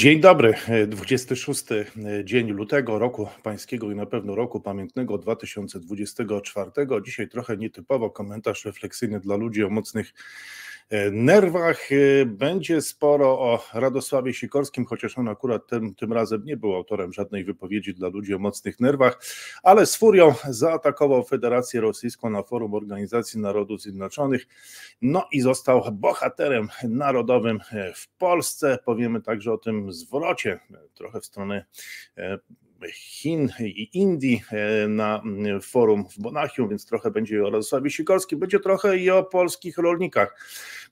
Dzień dobry, 26 e, e, dzień lutego roku pańskiego i na pewno roku pamiętnego 2024. Dzisiaj trochę nietypowo komentarz refleksyjny dla ludzi o mocnych nerwach. Y, będzie sporo o Radosławie Sikorskim, chociaż on akurat tym, tym razem nie był autorem żadnej wypowiedzi dla ludzi o mocnych nerwach, ale z furią zaatakował Federację Rosyjską na forum Organizacji Narodów Zjednoczonych. No i został bohaterem narodowym e, w Polsce. Powiemy także o tym zwrocie, e, trochę w stronę e, Chin i Indii na forum w Monachium, więc trochę będzie o Radosławie Sikorskim, będzie trochę i o polskich rolnikach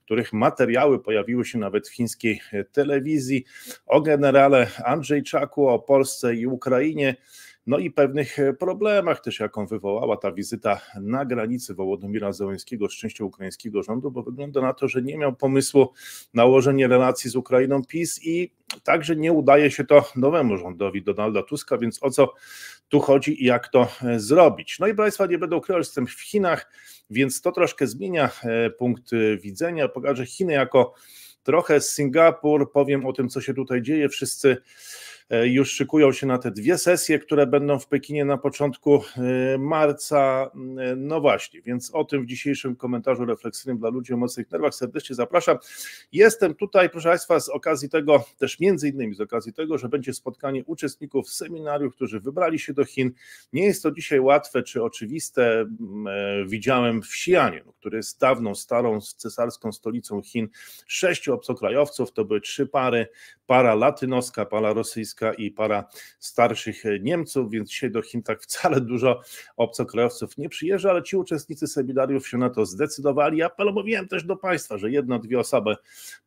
których materiały pojawiły się nawet w chińskiej e, telewizji, o generale Andrzej Czaku, o Polsce i Ukrainie. No i pewnych e, problemach też, jaką wywołała ta wizyta na granicy Wołodomira Zełenskiego szczęście ukraińskiego rządu, bo wygląda na to, że nie miał pomysłu nałożenie relacji z Ukrainą PiS i także nie udaje się to nowemu rządowi Donalda Tuska, więc o co tu chodzi, i jak to e, zrobić. No i Państwa nie będą królestwem w Chinach, więc to troszkę zmienia e, punkt e, widzenia. Pokażę Chiny jako trochę Singapur, powiem o tym, co się tutaj dzieje. Wszyscy E, już szykują się na te dwie sesje, które będą w Pekinie na początku e, marca. Mm, e, no właśnie, więc o tym w dzisiejszym komentarzu refleksyjnym dla ludzi o mocnych nerwach serdecznie zapraszam. Jestem tutaj, proszę Państwa, z okazji tego, też między innymi z okazji tego, że będzie spotkanie uczestników seminariów, którzy wybrali się do Chin. Nie jest to dzisiaj łatwe czy oczywiste. Mm, widziałem w Xi'anie, no, który jest dawną, starą cesarską stolicą Chin, sześciu obcokrajowców, to były trzy pary, para latynoska, para rosyjska, i para starszych e, Niemców, więc dzisiaj do Chin tak wcale dużo obcokrajowców nie przyjeżdża, ale ci uczestnicy seminariów się na to zdecydowali. Apelowałem też do Państwa, że jedna, dwie osoby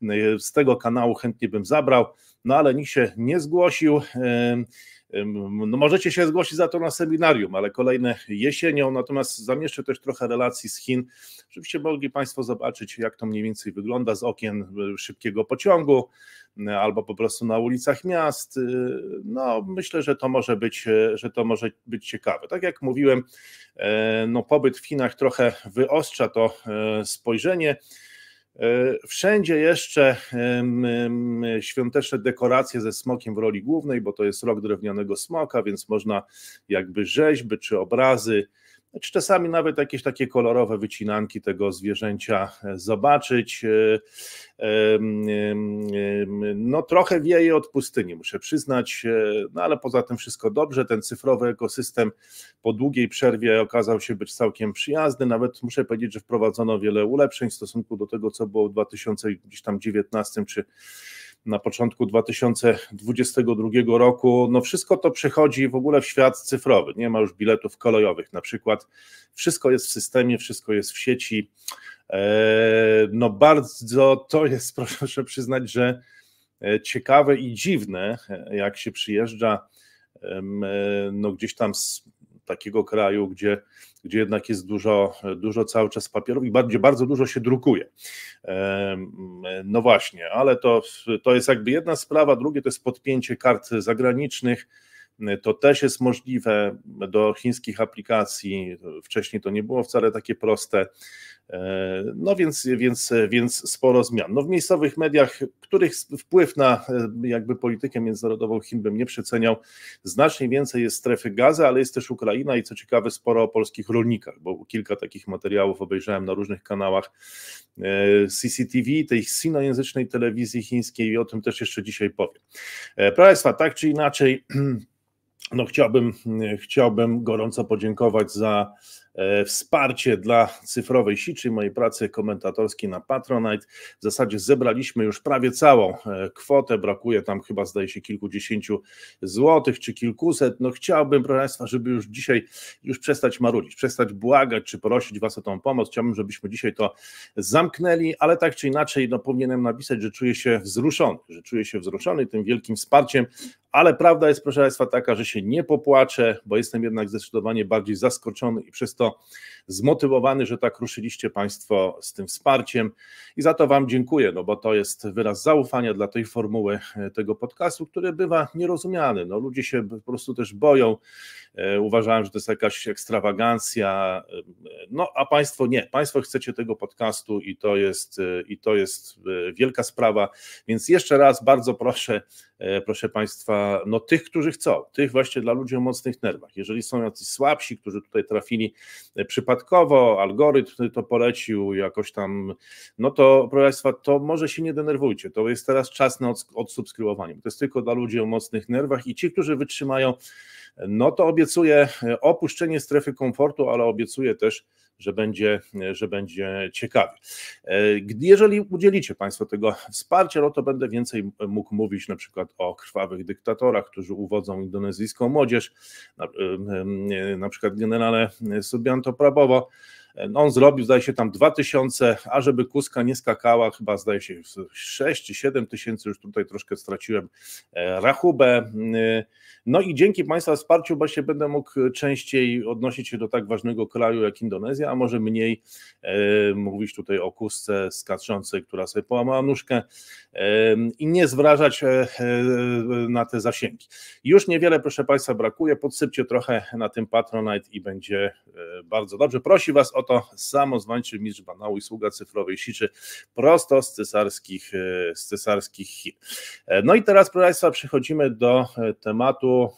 e, z tego kanału chętnie bym zabrał, no ale nikt się nie zgłosił. No możecie się zgłosić za to na seminarium, ale kolejne jesienią. Natomiast zamieszczę też trochę relacji z Chin, żebyście mogli Państwo zobaczyć, jak to mniej więcej wygląda z okien e, szybkiego pociągu albo po prostu na ulicach miast. E, no, myślę, że to może być, e, że to może być ciekawe. Tak jak mówiłem, no, pobyt w Chinach trochę wyostrza to spojrzenie. E, wszędzie jeszcze świąteczne dekoracje ze smokiem w roli głównej, bo to jest rok drewnianego smoka, więc można jakby rzeźby czy obrazy czy znaczy, czasami nawet jakieś takie kolorowe wycinanki tego zwierzęcia e, zobaczyć. E, no trochę wieje od pustyni, muszę przyznać, e, no ale poza tym wszystko dobrze. Ten cyfrowy ekosystem po długiej przerwie okazał się być całkiem przyjazny. Nawet muszę powiedzieć, że wprowadzono wiele ulepszeń w stosunku do tego, co było w 2019 czy na początku 2022 roku. No wszystko to przechodzi w ogóle w świat cyfrowy. Nie ma już biletów kolejowych na przykład. Wszystko jest w systemie, wszystko jest w sieci. E, no bardzo to jest, proszę przyznać, że e, ciekawe i dziwne, jak się przyjeżdża e, no gdzieś tam z takiego kraju, gdzie gdzie jednak jest dużo, dużo cały czas papierów i gdzie bardzo dużo się drukuje. No właśnie, ale to, to jest jakby jedna sprawa, drugie to jest podpięcie kart zagranicznych. To też jest możliwe do chińskich aplikacji. Wcześniej to nie było wcale takie proste. E, no więc, więc, więc sporo zmian. No w miejscowych mediach, których wpływ na e, jakby politykę międzynarodową Chin bym nie przeceniał, znacznie więcej jest strefy gazy, ale jest też Ukraina i co ciekawe sporo o polskich rolnikach, bo kilka takich materiałów obejrzałem na różnych kanałach e, CCTV, tej sinojęzycznej telewizji chińskiej i o tym też jeszcze dzisiaj powiem. Proszę Państwa, tak czy inaczej, no chciałbym, chciałbym gorąco podziękować za E, wsparcie dla cyfrowej siczy mojej pracy komentatorskiej na Patronite. W zasadzie zebraliśmy już prawie całą e, kwotę, brakuje tam chyba zdaje się kilkudziesięciu złotych czy kilkuset. No chciałbym, proszę Państwa, żeby już dzisiaj już przestać marudzić, przestać błagać czy prosić Was o tą pomoc. Chciałbym, żebyśmy dzisiaj to zamknęli, ale tak czy inaczej no, powinienem napisać, że czuję się wzruszony, że czuję się wzruszony tym wielkim wsparciem, ale prawda jest, proszę Państwa, taka, że się nie popłaczę, bo jestem jednak zdecydowanie bardziej zaskoczony i przez to zmotywowany, że tak ruszyliście Państwo z tym wsparciem i za to Wam dziękuję, no bo to jest wyraz zaufania dla tej formuły e, tego podcastu, który bywa nierozumiany. No, ludzie się po prostu też boją, e, uważałem, że to jest jakaś ekstrawagancja, e, no a Państwo nie, Państwo chcecie tego podcastu i to jest, i to jest wielka sprawa, więc jeszcze raz bardzo proszę, proszę Państwa, no tych, którzy chcą, tych właśnie dla ludzi o mocnych nerwach. Jeżeli są jacyś słabsi, którzy tutaj trafili przypadkowo, algorytm to polecił jakoś tam, no to proszę Państwa, to może się nie denerwujcie, to jest teraz czas na odsubskrybowanie, to jest tylko dla ludzi o mocnych nerwach i ci, którzy wytrzymają, no to obiecuję e, opuszczenie strefy komfortu, ale obiecuję też że będzie, że będzie ciekawie. E, jeżeli udzielicie Państwo tego wsparcia, no to będę więcej mógł mówić na przykład o krwawych dyktatorach, którzy uwodzą indonezyjską młodzież, na, e, e, na przykład generale Subianto Prabowo, no, on zrobił, zdaje się, tam 2000, a żeby kuska nie skakała, chyba zdaje się 6 czy 7 tysięcy, już tutaj troszkę straciłem e, rachubę. E, no i dzięki Państwa wsparciu właśnie będę mógł częściej odnosić się do tak ważnego kraju jak Indonezja, a może mniej e, mówić tutaj o kusce skaczącej, która sobie połamała nóżkę i nie zwrażać na te zasięgi. Już niewiele, proszę Państwa, brakuje, podsypcie trochę na tym Patronite i będzie bardzo dobrze. Prosi Was o Oto samozwańczy mistrz banału i sługa cyfrowej siczy prosto z cesarskich, e, z cesarskich Chin. E, no i teraz, proszę Państwa, przechodzimy do e, tematu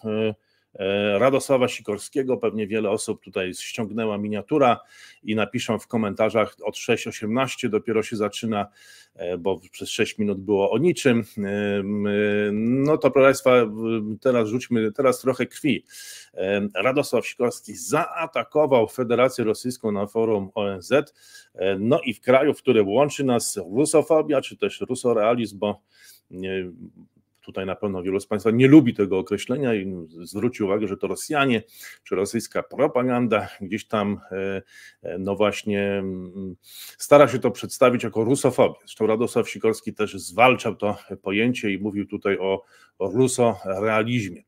E, Radosława Sikorskiego. Pewnie wiele osób tutaj ściągnęła miniatura i napiszą w komentarzach od 6.18 dopiero się zaczyna, e, bo przez 6 minut było o niczym. E, no to proszę Państwa, teraz rzućmy, teraz trochę krwi. Radosław Sikorski zaatakował Federację Rosyjską na forum ONZ, no i w kraju, w którym łączy nas rusofobia, czy też rusorealizm, bo Tutaj na pewno wielu z Państwa nie lubi tego określenia i zwróci uwagę, że to Rosjanie czy rosyjska propaganda gdzieś tam, e, e, no właśnie, mm, stara się to przedstawić jako rusofobię. Zresztą Radosław Sikorski też zwalczał to pojęcie i mówił tutaj o ruso realizmie.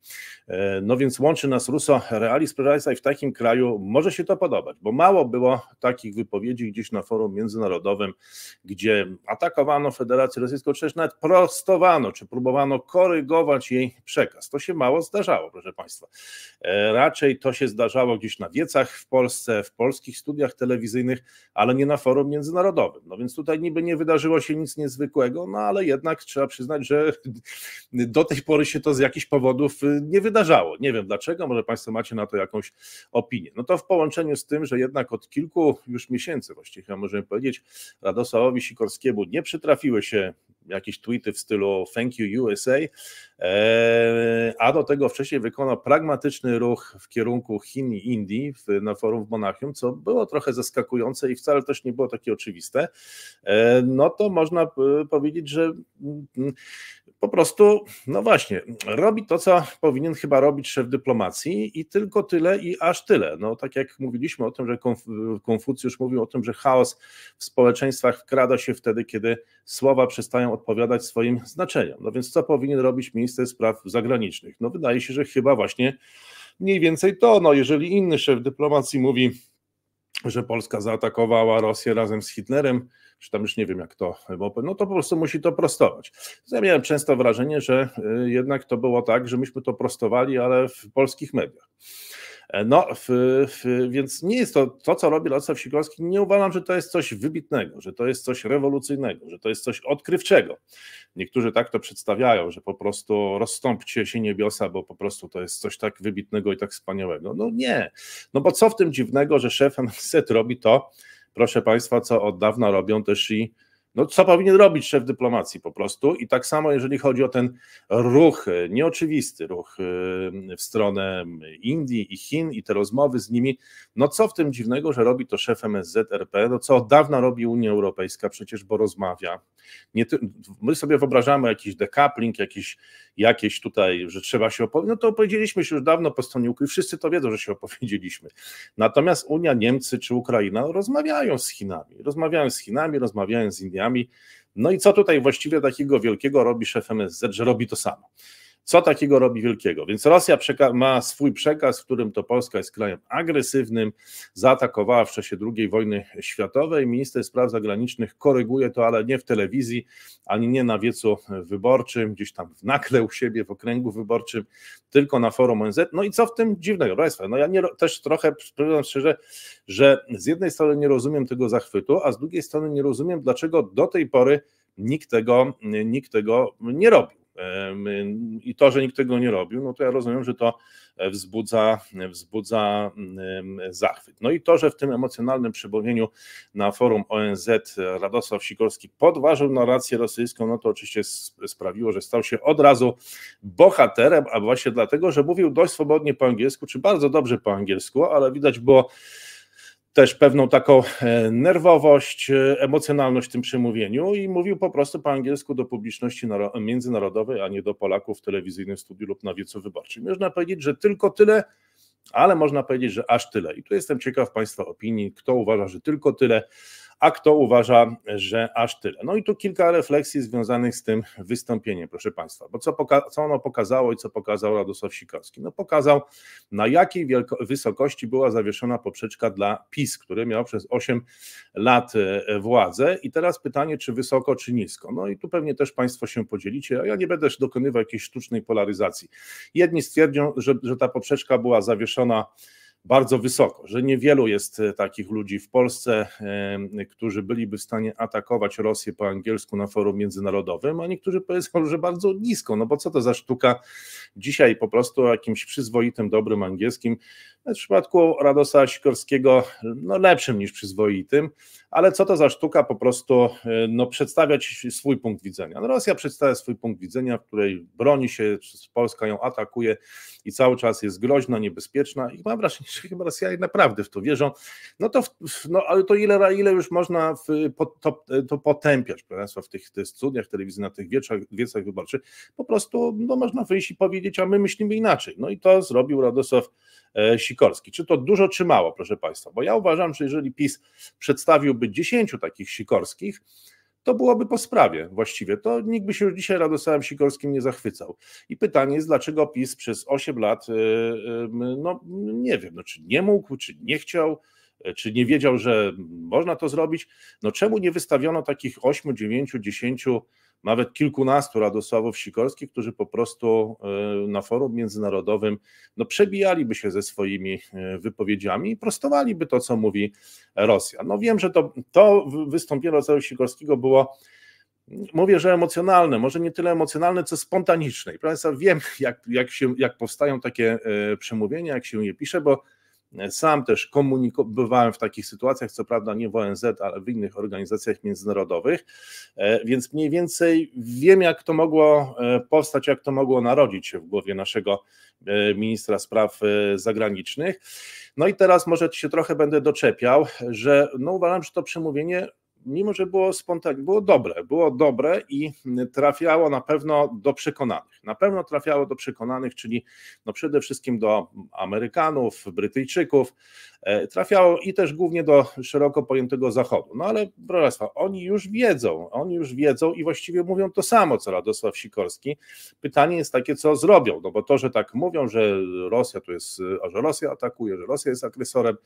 E, no więc łączy nas ruso proszę Państwa, i w takim kraju może się to podobać, bo mało było takich wypowiedzi gdzieś na forum międzynarodowym, gdzie atakowano Federację Rosyjską, czy też nawet prostowano, czy próbowano korygować jej przekaz. To się mało zdarzało, proszę Państwa. E, raczej to się zdarzało gdzieś na wiecach w Polsce, w polskich studiach telewizyjnych, ale nie na forum międzynarodowym. No więc tutaj niby nie wydarzyło się nic niezwykłego, no ale jednak trzeba przyznać, że do tej tej pory się to z jakichś powodów y, nie wydarzało. Nie wiem dlaczego, może Państwo macie na to jakąś opinię. No to w połączeniu z tym, że jednak od kilku już miesięcy właściwie możemy powiedzieć, Radosławowi Sikorskiemu nie przytrafiły się jakieś tweety w stylu Thank you USA, e, a do tego wcześniej wykonał pragmatyczny ruch w kierunku Chin i Indii na forum w Monachium, co było trochę zaskakujące i wcale też nie było takie oczywiste, e, no to można e, powiedzieć, że mm, po prostu, no właśnie, robi to, co powinien chyba robić szef dyplomacji i tylko tyle i aż tyle. No tak jak mówiliśmy o tym, że Konfucjusz mówił o tym, że chaos w społeczeństwach wkrada się wtedy, kiedy słowa przestają odpowiadać swoim znaczeniom. No więc co powinien robić minister spraw zagranicznych? No wydaje się, że chyba właśnie mniej więcej to. No jeżeli inny szef dyplomacji mówi, że Polska zaatakowała Rosję razem z Hitlerem, czy tam już nie wiem jak to, no to po prostu musi to prostować. Ja miałem często wrażenie, że y, jednak to było tak, że myśmy to prostowali, ale w polskich mediach. E, no, w, w, więc nie jest to, to co robi Lacław Sikorski, nie uważam, że to jest coś wybitnego, że to jest coś rewolucyjnego, że to jest coś odkrywczego. Niektórzy tak to przedstawiają, że po prostu rozstąpcie się niebiosa, bo po prostu to jest coś tak wybitnego i tak wspaniałego. No nie, no bo co w tym dziwnego, że szef MSZ robi to, proszę Państwa, co od dawna robią też i no, co powinien robić szef dyplomacji po prostu? I tak samo, jeżeli chodzi o ten ruch, e, nieoczywisty ruch e, w stronę Indii i Chin i te rozmowy z nimi, no co w tym dziwnego, że robi to szef MSZRP, no co od dawna robi Unia Europejska przecież, bo rozmawia nie, my sobie wyobrażamy jakiś decoupling, jakiś, jakieś tutaj, że trzeba się opowiedzieć. No to opowiedzieliśmy się już dawno po stroniku i wszyscy to wiedzą, że się opowiedzieliśmy. Natomiast Unia, Niemcy czy Ukraina rozmawiają z Chinami. Rozmawiają z Chinami, rozmawiają z Indiami. No i co tutaj właściwie takiego wielkiego robi szef MSZ, że robi to samo? Co takiego robi wielkiego? Więc Rosja ma swój przekaz, w którym to Polska jest krajem agresywnym, zaatakowała w czasie II wojny światowej. Minister spraw zagranicznych koryguje to, ale nie w telewizji, ani nie na wiecu wyborczym, gdzieś tam w nakle u siebie, w okręgu wyborczym, tylko na forum ONZ. No i co w tym dziwnego? Państwa, no ja nie, też trochę, przyznam szczerze, że z jednej strony nie rozumiem tego zachwytu, a z drugiej strony nie rozumiem, dlaczego do tej pory nikt tego, nikt tego nie robił. I to, że nikt tego nie robił, no to ja rozumiem, że to wzbudza, wzbudza zachwyt. No i to, że w tym emocjonalnym przypomnieniu na forum ONZ Radosław Sikorski podważył narrację rosyjską, no to oczywiście sprawiło, że stał się od razu bohaterem, a właśnie dlatego, że mówił dość swobodnie po angielsku, czy bardzo dobrze po angielsku, ale widać było też pewną taką e, nerwowość, e, emocjonalność w tym przemówieniu i mówił po prostu po angielsku do publiczności międzynarodowej, a nie do Polaków w telewizyjnym studiu lub na wiecu wyborczym. Można powiedzieć, że tylko tyle, ale można powiedzieć, że aż tyle. I tu jestem ciekaw Państwa opinii, kto uważa, że tylko tyle, a kto uważa, że aż tyle. No i tu kilka refleksji związanych z tym wystąpieniem, proszę Państwa, bo co, poka- co ono pokazało i co pokazał Radosław Sikorski? No pokazał, na jakiej wielko- wysokości była zawieszona poprzeczka dla PiS, który miał przez 8 lat e, władzę i teraz pytanie, czy wysoko, czy nisko. No i tu pewnie też Państwo się podzielicie, a ja nie będę dokonywał jakiejś sztucznej polaryzacji. Jedni stwierdzą, że, że ta poprzeczka była zawieszona bardzo wysoko, że niewielu jest e, takich ludzi w Polsce, e, którzy byliby w stanie atakować Rosję po angielsku na forum międzynarodowym, a niektórzy powiedzą, że bardzo nisko. No bo co to za sztuka dzisiaj po prostu jakimś przyzwoitym, dobrym angielskim, w przypadku Radosa Sikorskiego, no lepszym niż przyzwoitym, ale co to za sztuka po prostu e, no, przedstawiać swój punkt widzenia. No, Rosja przedstawia swój punkt widzenia, w której broni się, Polska ją atakuje i cały czas jest groźna, niebezpieczna i mam wrażenie, chyba Rosjanie naprawdę w to wierzą, no to, no, ale to ile, ile już można w, to, to potępiać, proszę Państwa, w tych, tych studniach telewizyjnych, na tych wieczach, wiecach wyborczych, po prostu no, można wyjść i powiedzieć, a my myślimy inaczej. No i to zrobił Radosław e, Sikorski. Czy to dużo, czy mało, proszę Państwa? Bo ja uważam, że jeżeli PiS przedstawiłby 10 takich Sikorskich, to byłoby po sprawie właściwie. To nikt by się już dzisiaj Radosławem Sikorskim nie zachwycał. I pytanie jest, dlaczego PiS przez 8 lat, y, y, no nie wiem, no, czy nie mógł, czy nie chciał, y, czy nie wiedział, że można to zrobić. No czemu nie wystawiono takich 8, 9, 10 nawet kilkunastu Radosławów Sikorskich, którzy po prostu e, na forum międzynarodowym no, przebijaliby się ze swoimi e, wypowiedziami i prostowaliby to, co mówi Rosja. No wiem, że to, to wystąpienie Radosława Sikorskiego było mówię, że emocjonalne, może nie tyle emocjonalne, co spontaniczne. I profesor wiem, jak, jak, się, jak powstają takie e, przemówienia, jak się je pisze, bo sam też komunikowałem w takich sytuacjach, co prawda nie w ONZ, ale w innych organizacjach międzynarodowych, e, więc mniej więcej wiem, jak to mogło e, powstać, jak to mogło narodzić się w głowie naszego e, ministra spraw zagranicznych. No i teraz może się trochę będę doczepiał, że no uważam, że to przemówienie mimo że było spontaniczne, było dobre, było dobre i trafiało na pewno do przekonanych. Na pewno trafiało do przekonanych, czyli no przede wszystkim do Amerykanów, Brytyjczyków, e, trafiało i też głównie do szeroko pojętego Zachodu. No ale proszę Państwa, oni już wiedzą, oni już wiedzą i właściwie mówią to samo, co Radosław Sikorski. Pytanie jest takie, co zrobią, no bo to, że tak mówią, że Rosja to jest, że Rosja atakuje, że Rosja jest agresorem,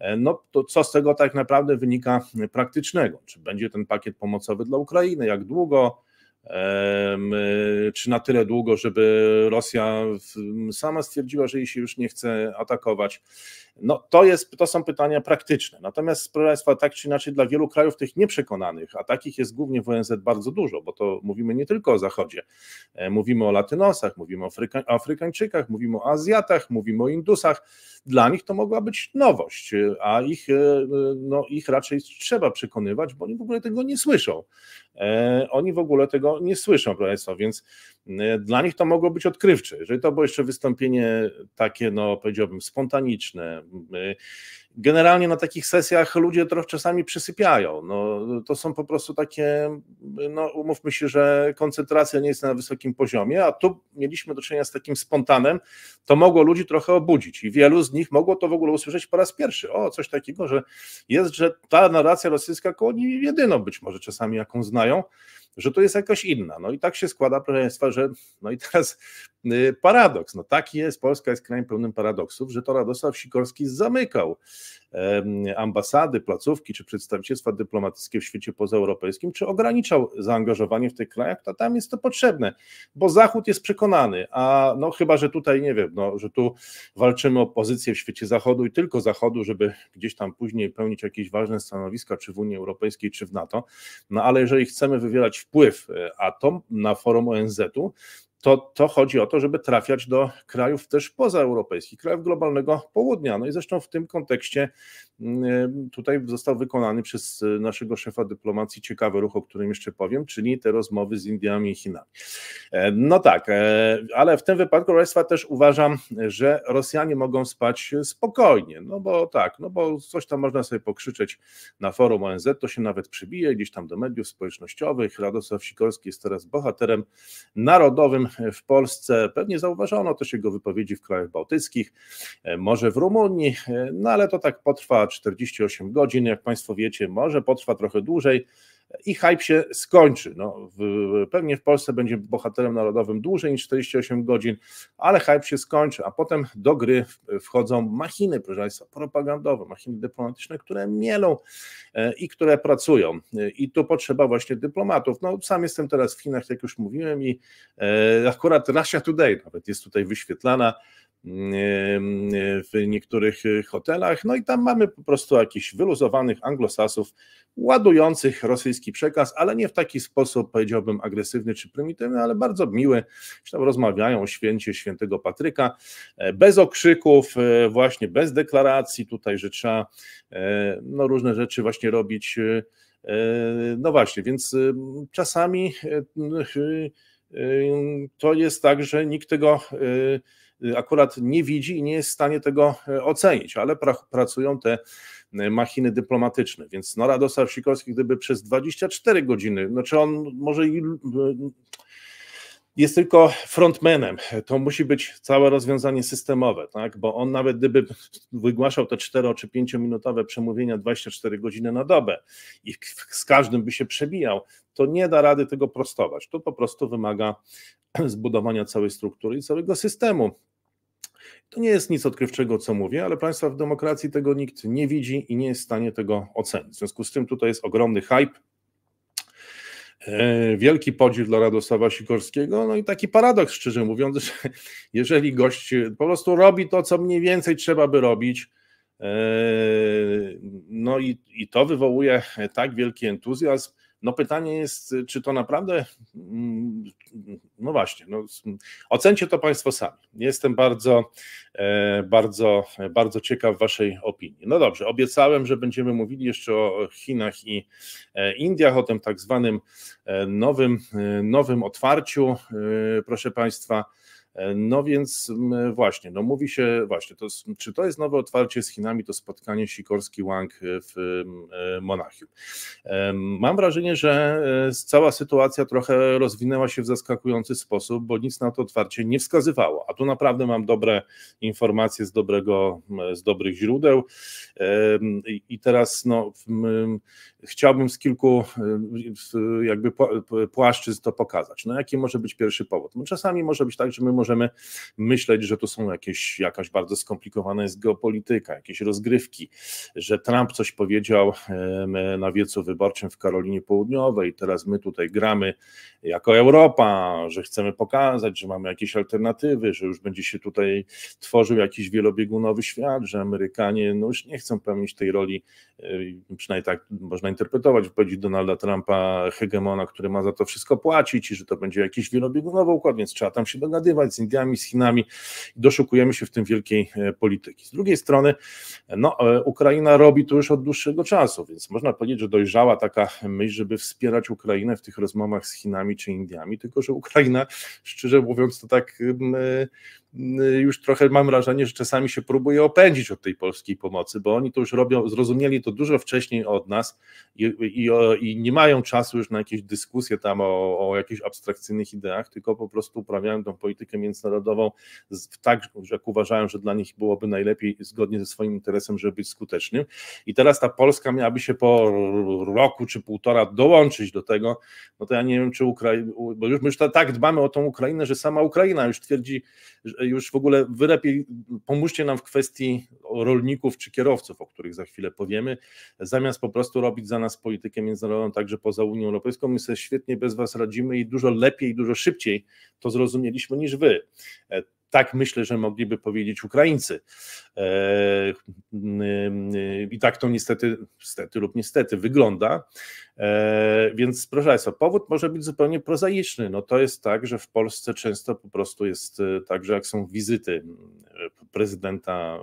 E, no to co z tego tak naprawdę wynika praktycznego? Czy będzie ten pakiet pomocowy dla Ukrainy? Jak długo? Czy na tyle długo, żeby Rosja sama stwierdziła, że jej się już nie chce atakować? No, to, jest, to są pytania praktyczne. Natomiast, proszę Państwa, tak czy inaczej, dla wielu krajów tych nieprzekonanych, a takich jest głównie w ONZ bardzo dużo, bo to mówimy nie tylko o Zachodzie. E, mówimy o Latynosach, mówimy o Afryka Afrykańczykach, mówimy o Azjatach, mówimy o Indusach. Dla nich to mogła być nowość, a ich, e, no, ich raczej trzeba przekonywać, bo oni w ogóle tego nie słyszą. E, oni w ogóle tego nie słyszą, proszę Państwa, więc E, dla nich to mogło być odkrywcze. Jeżeli to było jeszcze wystąpienie takie, no powiedziałbym, spontaniczne, e, generalnie na takich sesjach ludzie trochę czasami przysypiają. No, to są po prostu takie, no umówmy się, że koncentracja nie jest na wysokim poziomie, a tu mieliśmy do czynienia z takim spontanem, to mogło ludzi trochę obudzić i wielu z nich mogło to w ogóle usłyszeć po raz pierwszy. O, coś takiego, że jest, że ta narracja rosyjska koło nich jedyną być może czasami jaką znają, że to jest jakoś inna. No i tak się składa, proszę Państwa, że no i teraz y, paradoks. No taki jest, Polska jest krajem pełnym paradoksów, że to Radosław Sikorski zamykał ambasady, placówki czy przedstawicielstwa dyplomatyckie w świecie pozaeuropejskim, czy ograniczał zaangażowanie w tych krajach, to tam jest to potrzebne, bo Zachód jest przekonany, a no chyba, że tutaj, nie wiem, no, że tu walczymy o pozycję w świecie Zachodu i tylko Zachodu, żeby gdzieś tam później pełnić jakieś ważne stanowiska, czy w Unii Europejskiej, czy w NATO, no ale jeżeli chcemy wywierać wpływ, e, a to na forum ONZ-u, to, to chodzi o to, żeby trafiać do krajów też pozaeuropejskich, krajów globalnego południa. No i zresztą w tym kontekście mm, tutaj został wykonany przez naszego szefa dyplomacji ciekawy ruch, o którym jeszcze powiem, czyli te rozmowy z Indiami i Chinami. E, no tak, e, ale w tym wypadku, Państwa, też uważam, że Rosjanie mogą spać spokojnie, no bo tak, no bo coś tam można sobie pokrzyczeć na forum ONZ, to się nawet przybije gdzieś tam do mediów społecznościowych. Radosław Sikorski jest teraz bohaterem narodowym w Polsce. Pewnie zauważono też jego wypowiedzi w krajach bałtyckich, e, może w Rumunii, e, no ale to tak potrwa 48 godzin. Jak Państwo wiecie, może potrwa trochę dłużej i hype się skończy. No, w, pewnie w Polsce będzie bohaterem narodowym dłużej niż 48 godzin, ale hype się skończy, a potem do gry wchodzą machiny, proszę Państwa, propagandowe, machiny dyplomatyczne, które mielą e, i które pracują. E, I tu potrzeba właśnie dyplomatów. No, sam jestem teraz w Chinach, jak już mówiłem, i e, akurat Russia Today nawet jest tutaj wyświetlana mm, w niektórych hotelach. No i tam mamy po prostu jakichś wyluzowanych anglosasów, ładujących rosyjski przekaz, ale nie w taki sposób, powiedziałbym, agresywny czy prymitywny, ale bardzo miły. Tam rozmawiają o święcie świętego Patryka, e, bez okrzyków, e, właśnie bez deklaracji tutaj, że trzeba e, no, różne rzeczy właśnie robić. No właśnie, więc czasami to jest tak, że nikt tego akurat nie widzi i nie jest w stanie tego ocenić, ale pracują te E, machiny dyplomatyczne. Więc no, Radosław Sikorski, gdyby przez 24 godziny, znaczy on może i e, jest tylko frontmanem. To musi być całe rozwiązanie systemowe, tak? bo on nawet gdyby wygłaszał te 4 czy 5 minutowe przemówienia 24 godziny na dobę i z każdym by się przebijał, to nie da rady tego prostować. To po prostu wymaga zbudowania całej struktury i całego systemu to nie jest nic odkrywczego, co mówię, ale państwa w demokracji tego nikt nie widzi i nie jest w stanie tego ocenić. W związku z tym tutaj jest ogromny hype, e, wielki podziw dla Radosława Sikorskiego, no i taki paradoks, szczerze mówiąc, że jeżeli gość po prostu robi to, co mniej więcej trzeba by robić, e, no i, i to wywołuje tak wielki entuzjazm, no pytanie jest, czy to naprawdę, mm, no właśnie, no, ocencie to Państwo sami. Jestem bardzo, e, bardzo, bardzo ciekaw Waszej opinii. No dobrze, obiecałem, że będziemy mówili jeszcze o Chinach i e, Indiach, o tym tak zwanym e, nowym, nowym otwarciu, proszę Państwa. E, no więc właśnie, no mówi się właśnie, to, czy to jest nowe otwarcie z Chinami, to spotkanie Sikorski-Wang e, w e, Monachium. Mam wrażenie, że cała sytuacja trochę rozwinęła się w zaskakujący sposób, bo nic na to otwarcie nie wskazywało, a tu naprawdę mam dobre informacje z, dobrego, z dobrych źródeł i teraz no, chciałbym z kilku jakby płaszczyzn to pokazać. No jaki może być pierwszy powód? No, czasami może być tak, że my możemy możemy myśleć, że to są jakieś, jakaś bardzo skomplikowana jest geopolityka, jakieś rozgrywki, że Trump coś powiedział na wiecu wyborczym w Karolinie Południowej, teraz my tutaj gramy jako Europa, że chcemy pokazać, że mamy jakieś alternatywy, że już będzie się tutaj tworzył jakiś wielobiegunowy świat, że Amerykanie no już nie chcą pełnić tej roli, przynajmniej tak można interpretować wypowiedzi Donalda Trumpa, hegemona, który ma za to wszystko płacić i że to będzie jakiś wielobiegunowy układ, więc trzeba tam się dogadywać z Indiami, z Chinami i doszukujemy się w tym wielkiej e, polityki. Z drugiej strony, no, e, Ukraina robi to już od dłuższego czasu, więc można powiedzieć, że dojrzała taka myśl, żeby wspierać Ukrainę w tych rozmowach z Chinami czy Indiami, tylko że Ukraina, szczerze mówiąc, to tak mm, e, Y, już trochę mam wrażenie, że czasami się próbuje opędzić od tej polskiej pomocy, bo oni to już robią, zrozumieli to dużo wcześniej od nas i, i, i nie mają czasu już na jakieś dyskusje tam o, o jakichś abstrakcyjnych ideach, tylko po prostu uprawiają tą politykę międzynarodową w tak, jak uważają, że dla nich byłoby najlepiej zgodnie ze swoim interesem, żeby być skutecznym. I teraz ta Polska miałaby się po roku czy półtora dołączyć do tego, no to ja nie wiem, czy Ukraina, bo już, my już tak dbamy o tą Ukrainę, że sama Ukraina już twierdzi, że już w ogóle wy lepiej pomóżcie nam w kwestii rolników czy kierowców, o których za chwilę powiemy, zamiast po prostu robić za nas politykę międzynarodową także poza Unią Europejską, my sobie świetnie bez was radzimy i dużo lepiej, dużo szybciej to zrozumieliśmy niż wy tak myślę, że mogliby powiedzieć Ukraińcy. E, e, I tak to niestety, niestety lub niestety wygląda. E, więc proszę Państwa, powód może być zupełnie prozaiczny. No to jest tak, że w Polsce często po prostu jest tak, że jak są wizyty prezydenta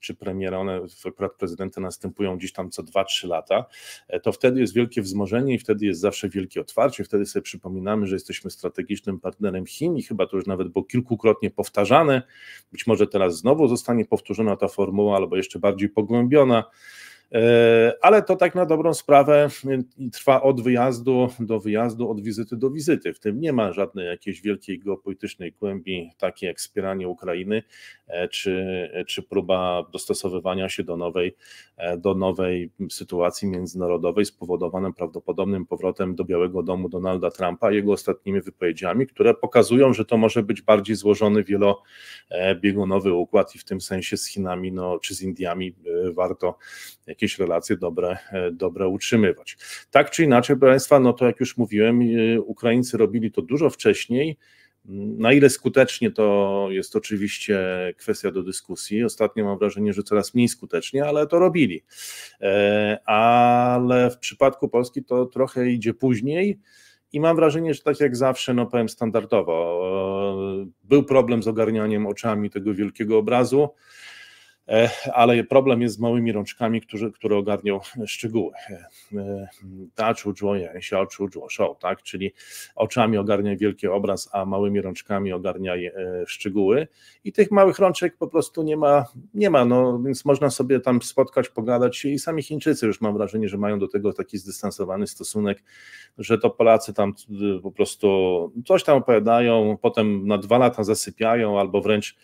czy premiera, one akurat prezydenta następują gdzieś tam co 2-3 lata, e, to wtedy jest wielkie wzmożenie i wtedy jest zawsze wielkie otwarcie, wtedy sobie przypominamy, że jesteśmy strategicznym partnerem Chin i chyba to już nawet było kilkukrotnie powtarzane, być może teraz znowu zostanie powtórzona ta formuła albo jeszcze bardziej pogłębiona, E, ale to tak na dobrą sprawę y, trwa od wyjazdu do wyjazdu, od wizyty do wizyty. W tym nie ma żadnej jakiejś wielkiej geopolitycznej głębi, takiej jak wspieranie Ukrainy, e, czy, czy próba dostosowywania się do nowej, e, do nowej sytuacji międzynarodowej spowodowanej prawdopodobnym powrotem do Białego Domu Donalda Trumpa i jego ostatnimi wypowiedziami, które pokazują, że to może być bardziej złożony, wielobiegunowy układ i w tym sensie z Chinami no, czy z Indiami warto jakieś relacje dobre, e, dobre utrzymywać. Tak czy inaczej, proszę Państwa, no to jak już mówiłem, e, Ukraińcy robili to dużo wcześniej. Mm, na ile skutecznie to jest oczywiście kwestia do dyskusji. Ostatnio mam wrażenie, że coraz mniej skutecznie, ale to robili. E, ale w przypadku Polski to trochę idzie później. I mam wrażenie, że tak jak zawsze, no powiem standardowo, był problem z ogarnianiem oczami tego wielkiego obrazu. E, ale problem jest z małymi rączkami, którzy, które ogarnią szczegóły. E, ta czuło, się czuło, tak? Czyli oczami ogarnia wielki obraz, a małymi rączkami ogarniają e, szczegóły. I tych małych rączek po prostu nie ma, nie ma, no więc można sobie tam spotkać, pogadać i sami Chińczycy już mam wrażenie, że mają do tego taki zdystansowany stosunek, że to Polacy tam po prostu coś tam opowiadają, potem na dwa lata zasypiają albo wręcz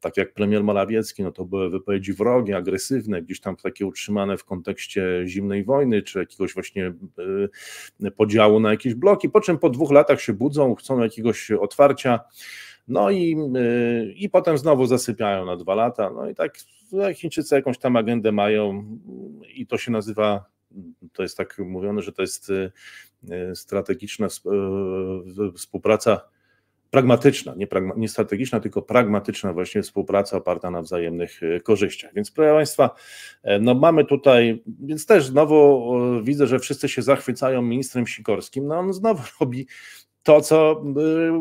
tak jak premier Morawiecki, no to były wypowiedzi wrogie, agresywne, gdzieś tam takie utrzymane w kontekście zimnej wojny, czy jakiegoś właśnie e, podziału na jakieś bloki, po czym po dwóch latach się budzą, chcą jakiegoś otwarcia, no i, e, i potem znowu zasypiają na dwa lata, no i tak no, Chińczycy jakąś tam agendę mają i to się nazywa, to jest tak mówione, że to jest e, strategiczna współpraca pragmatyczna, nie, pragma, nie strategiczna, tylko pragmatyczna właśnie współpraca oparta na wzajemnych e, korzyściach. Więc proszę Państwa, e, no mamy tutaj, więc też znowu e, widzę, że wszyscy się zachwycają ministrem Sikorskim, no on znowu robi to, co y, y,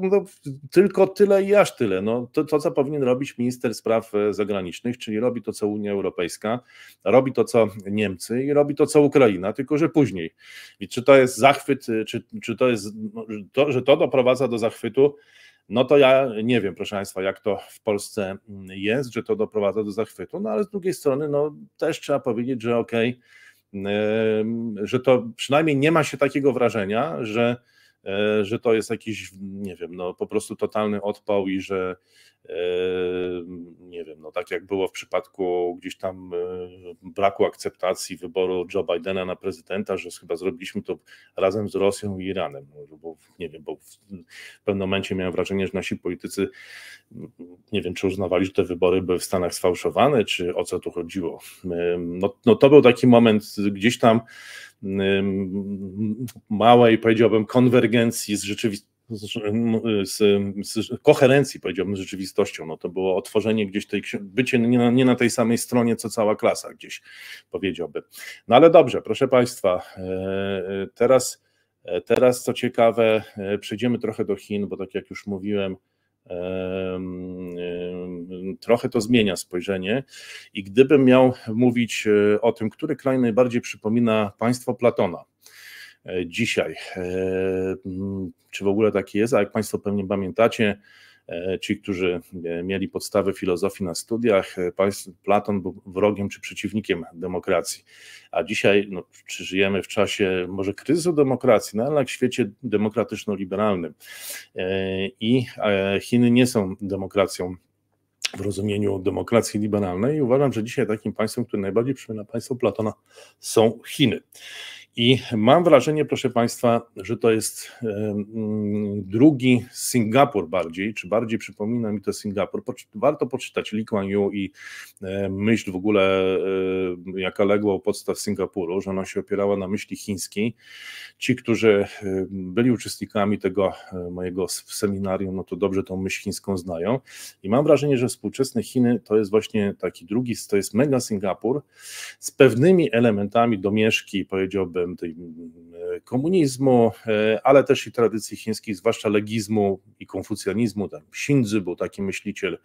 no, tylko tyle i aż tyle. No, to, to, co powinien robić minister spraw e, zagranicznych, czyli robi to, co Unia Europejska, robi to, co Niemcy i robi to, co Ukraina, tylko że później. I czy to jest zachwyt, e, czy, czy to jest, no, to, że to doprowadza do zachwytu, no to ja nie wiem, proszę Państwa, jak to w Polsce mm, jest, że to doprowadza do zachwytu, no ale z drugiej strony, no też trzeba powiedzieć, że okej, okay, e, że to przynajmniej nie ma się takiego wrażenia, że E, że to jest jakiś, nie wiem, no po prostu totalny odpał i że e, nie wiem, no tak jak było w przypadku gdzieś tam e, braku akceptacji wyboru Joe Bidena na prezydenta, że chyba zrobiliśmy to razem z Rosją i Iranem, no, bo nie wiem, bo w pewnym momencie miałem wrażenie, że nasi politycy nie wiem, czy uznawali, że te wybory były w Stanach sfałszowane, czy o co tu chodziło. No, no to był taki moment gdzieś tam małej, powiedziałbym, konwergencji z rzeczywistością. Z, z, z, koherencji, powiedziałbym, z rzeczywistością. No to było otworzenie gdzieś tej, bycie nie na, nie na, tej samej stronie, co cała klasa gdzieś, powiedziałbym. No ale dobrze, proszę Państwa, e, e, teraz, e, teraz co ciekawe, przejdziemy trochę do Chin, bo tak jak już mówiłem, trochę to zmienia spojrzenie. I gdybym miał mówić e, o tym, który kraj najbardziej przypomina państwo Platona e, dzisiaj, e, czy w ogóle taki jest, a jak Państwo pewnie pamiętacie, E, ci, którzy e, mieli podstawy filozofii na studiach, e, Platon był wrogiem czy przeciwnikiem demokracji. A dzisiaj no, czy żyjemy w czasie może kryzysu demokracji, no, ale w świecie demokratyczno-liberalnym. I Chiny nie są demokracją w rozumieniu demokracji liberalnej i uważam, że dzisiaj takim państwem, które najbardziej przypomina państwo Platona, są Chiny. I mam wrażenie, proszę Państwa, że to jest e, mm, drugi Singapur bardziej, czy bardziej przypomina mi to Singapur. Warto poczytać Lee Kuan Yew i e, myśl w ogóle, e, jaka legła u podstaw Singapuru, że ona się opierała na myśli chińskiej. Ci, którzy byli uczestnikami tego mojego seminarium, no to dobrze tą myśl chińską znają. I mam wrażenie, że współczesne Chiny to jest właśnie taki drugi, to jest mega Singapur z pewnymi elementami domieszki, powiedziałbym, Mm, mm, komunizmu, e, ale też i tradycji chińskich, zwłaszcza legizmu i konfucjanizmu. Tam Xinzi był taki myśliciel,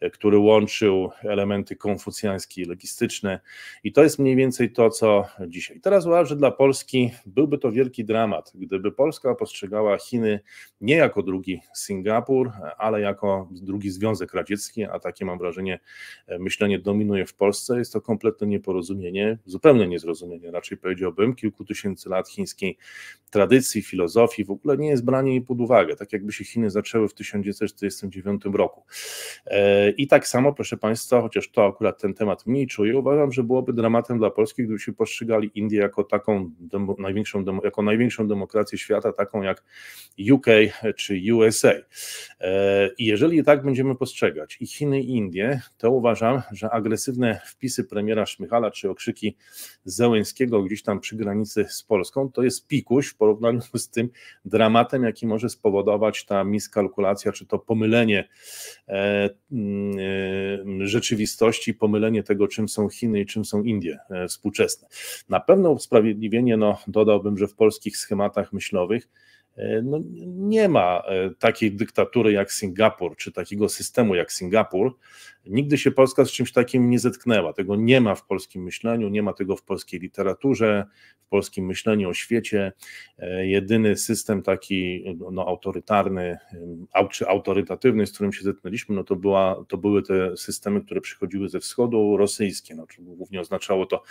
e, który łączył elementy konfucjańskie i legistyczne i to jest mniej więcej to, co dzisiaj. Teraz uważam, że dla Polski byłby to wielki dramat, gdyby Polska postrzegała Chiny nie jako drugi Singapur, ale jako drugi Związek Radziecki, a takie mam wrażenie e, myślenie dominuje w Polsce, jest to kompletne nieporozumienie, zupełne niezrozumienie raczej powiedziałbym, kilku kilku tysięcy lat chińskiej tradycji, filozofii, w ogóle nie jest branie jej pod uwagę, tak jakby się Chiny zaczęły w 1949 roku. E, I tak samo, proszę Państwa, chociaż to akurat ten temat mniej czuję, uważam, że byłoby dramatem dla Polski, gdybyśmy postrzegali Indię jako taką największą, jako największą demokrację świata, taką jak UK czy USA. E, I jeżeli tak będziemy postrzegać i Chiny i Indie, to uważam, że agresywne wpisy premiera Szmychala czy okrzyki Zełęckiego gdzieś tam przy granicy granicy z Polską, to jest pikuś w porównaniu z tym dramatem, jaki może spowodować ta miskalkulacja, czy to pomylenie e, mm, e, rzeczywistości, pomylenie tego, czym są Chiny i czym są Indie e, współczesne. Na pewno usprawiedliwienie, no, dodałbym, że w polskich schematach myślowych no, nie ma takiej dyktatury jak Singapur, czy takiego systemu jak Singapur, Nigdy się Polska z czymś takim nie zetknęła. Tego nie ma w polskim myśleniu, nie ma tego w polskiej literaturze, w polskim myśleniu o świecie. E, jedyny system taki no, autorytarny czy autorytatywny, z którym się zetknęliśmy, no to, była, to były te systemy, które przychodziły ze wschodu, rosyjskie. No, głównie oznaczało to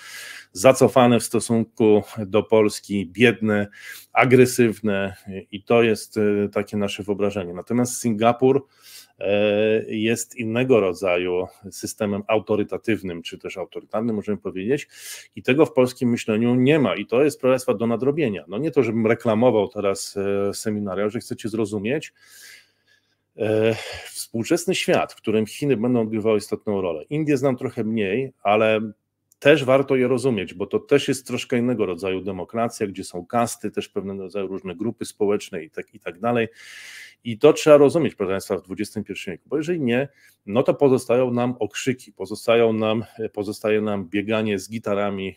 zacofane w stosunku do Polski, biedne, agresywne i to jest e, takie nasze wyobrażenie. Natomiast Singapur, E, jest innego rodzaju systemem autorytatywnym, czy też autorytarnym, możemy powiedzieć, i tego w polskim myśleniu nie ma. I to jest, proszę Państwa, do nadrobienia. No nie to, żebym reklamował teraz e, seminaria, że chcecie zrozumieć, e, Współczesny świat, w którym Chiny będą odgrywały istotną rolę. Indie znam trochę mniej, ale też warto je rozumieć, bo to też jest troszkę innego rodzaju demokracja, gdzie są kasty, też pewnego rodzaju różne grupy społeczne i tak, i tak dalej. I to trzeba rozumieć, proszę Państwa, w XXI wieku, bo jeżeli nie, no to pozostają nam okrzyki, pozostają nam, pozostaje nam bieganie z gitarami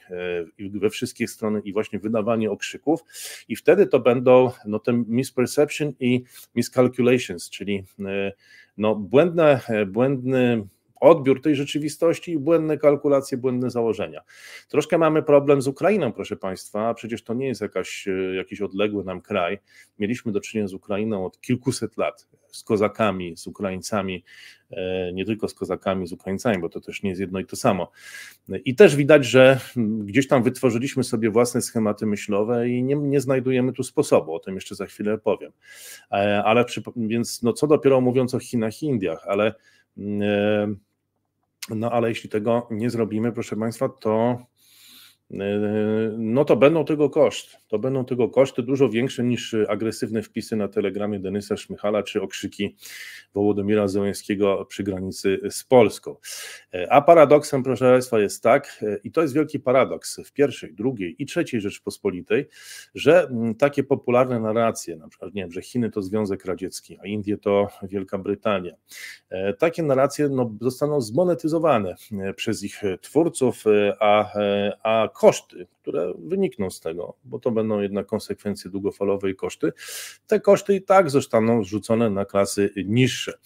e, we wszystkich stronach i właśnie wydawanie okrzyków i wtedy to będą no, te misperception i miscalculations, czyli e, no, błędne, e, błędny odbiór tej rzeczywistości i błędne kalkulacje, błędne założenia. Troszkę mamy problem z Ukrainą, proszę Państwa, przecież to nie jest jakaś, e, jakiś odległy nam kraj. Mieliśmy do czynienia z Ukrainą od kilkuset lat, z kozakami, z Ukraińcami, e, nie tylko z kozakami, z Ukraińcami, bo to też nie jest jedno i to samo. I też widać, że mm, gdzieś tam wytworzyliśmy sobie własne schematy myślowe i nie, nie znajdujemy tu sposobu, o tym jeszcze za chwilę powiem. E, ale przy, więc no co dopiero mówiąc o Chinach i Indiach, ale no ale jeśli tego nie zrobimy, proszę Państwa, to E, no to będą tego koszty. To będą tego koszty dużo większe niż agresywne wpisy na telegramie Denysa Szmychala czy okrzyki Wołodomira Zełenskiego przy granicy z Polską. E, a paradoksem, proszę Państwa, jest tak, e, i to jest wielki paradoks w pierwszej, drugiej i trzeciej Rzeczpospolitej, że mm, takie popularne narracje, na przykład, nie wiem, że Chiny to Związek Radziecki, a Indie to Wielka Brytania, takie narracje no, zostaną zmonetyzowane przez ich twórców, a, a koszty, które wynikną z tego, bo to będą jednak konsekwencje długofalowe i koszty. Te koszty i tak zostaną zrzucone na klasy niższe.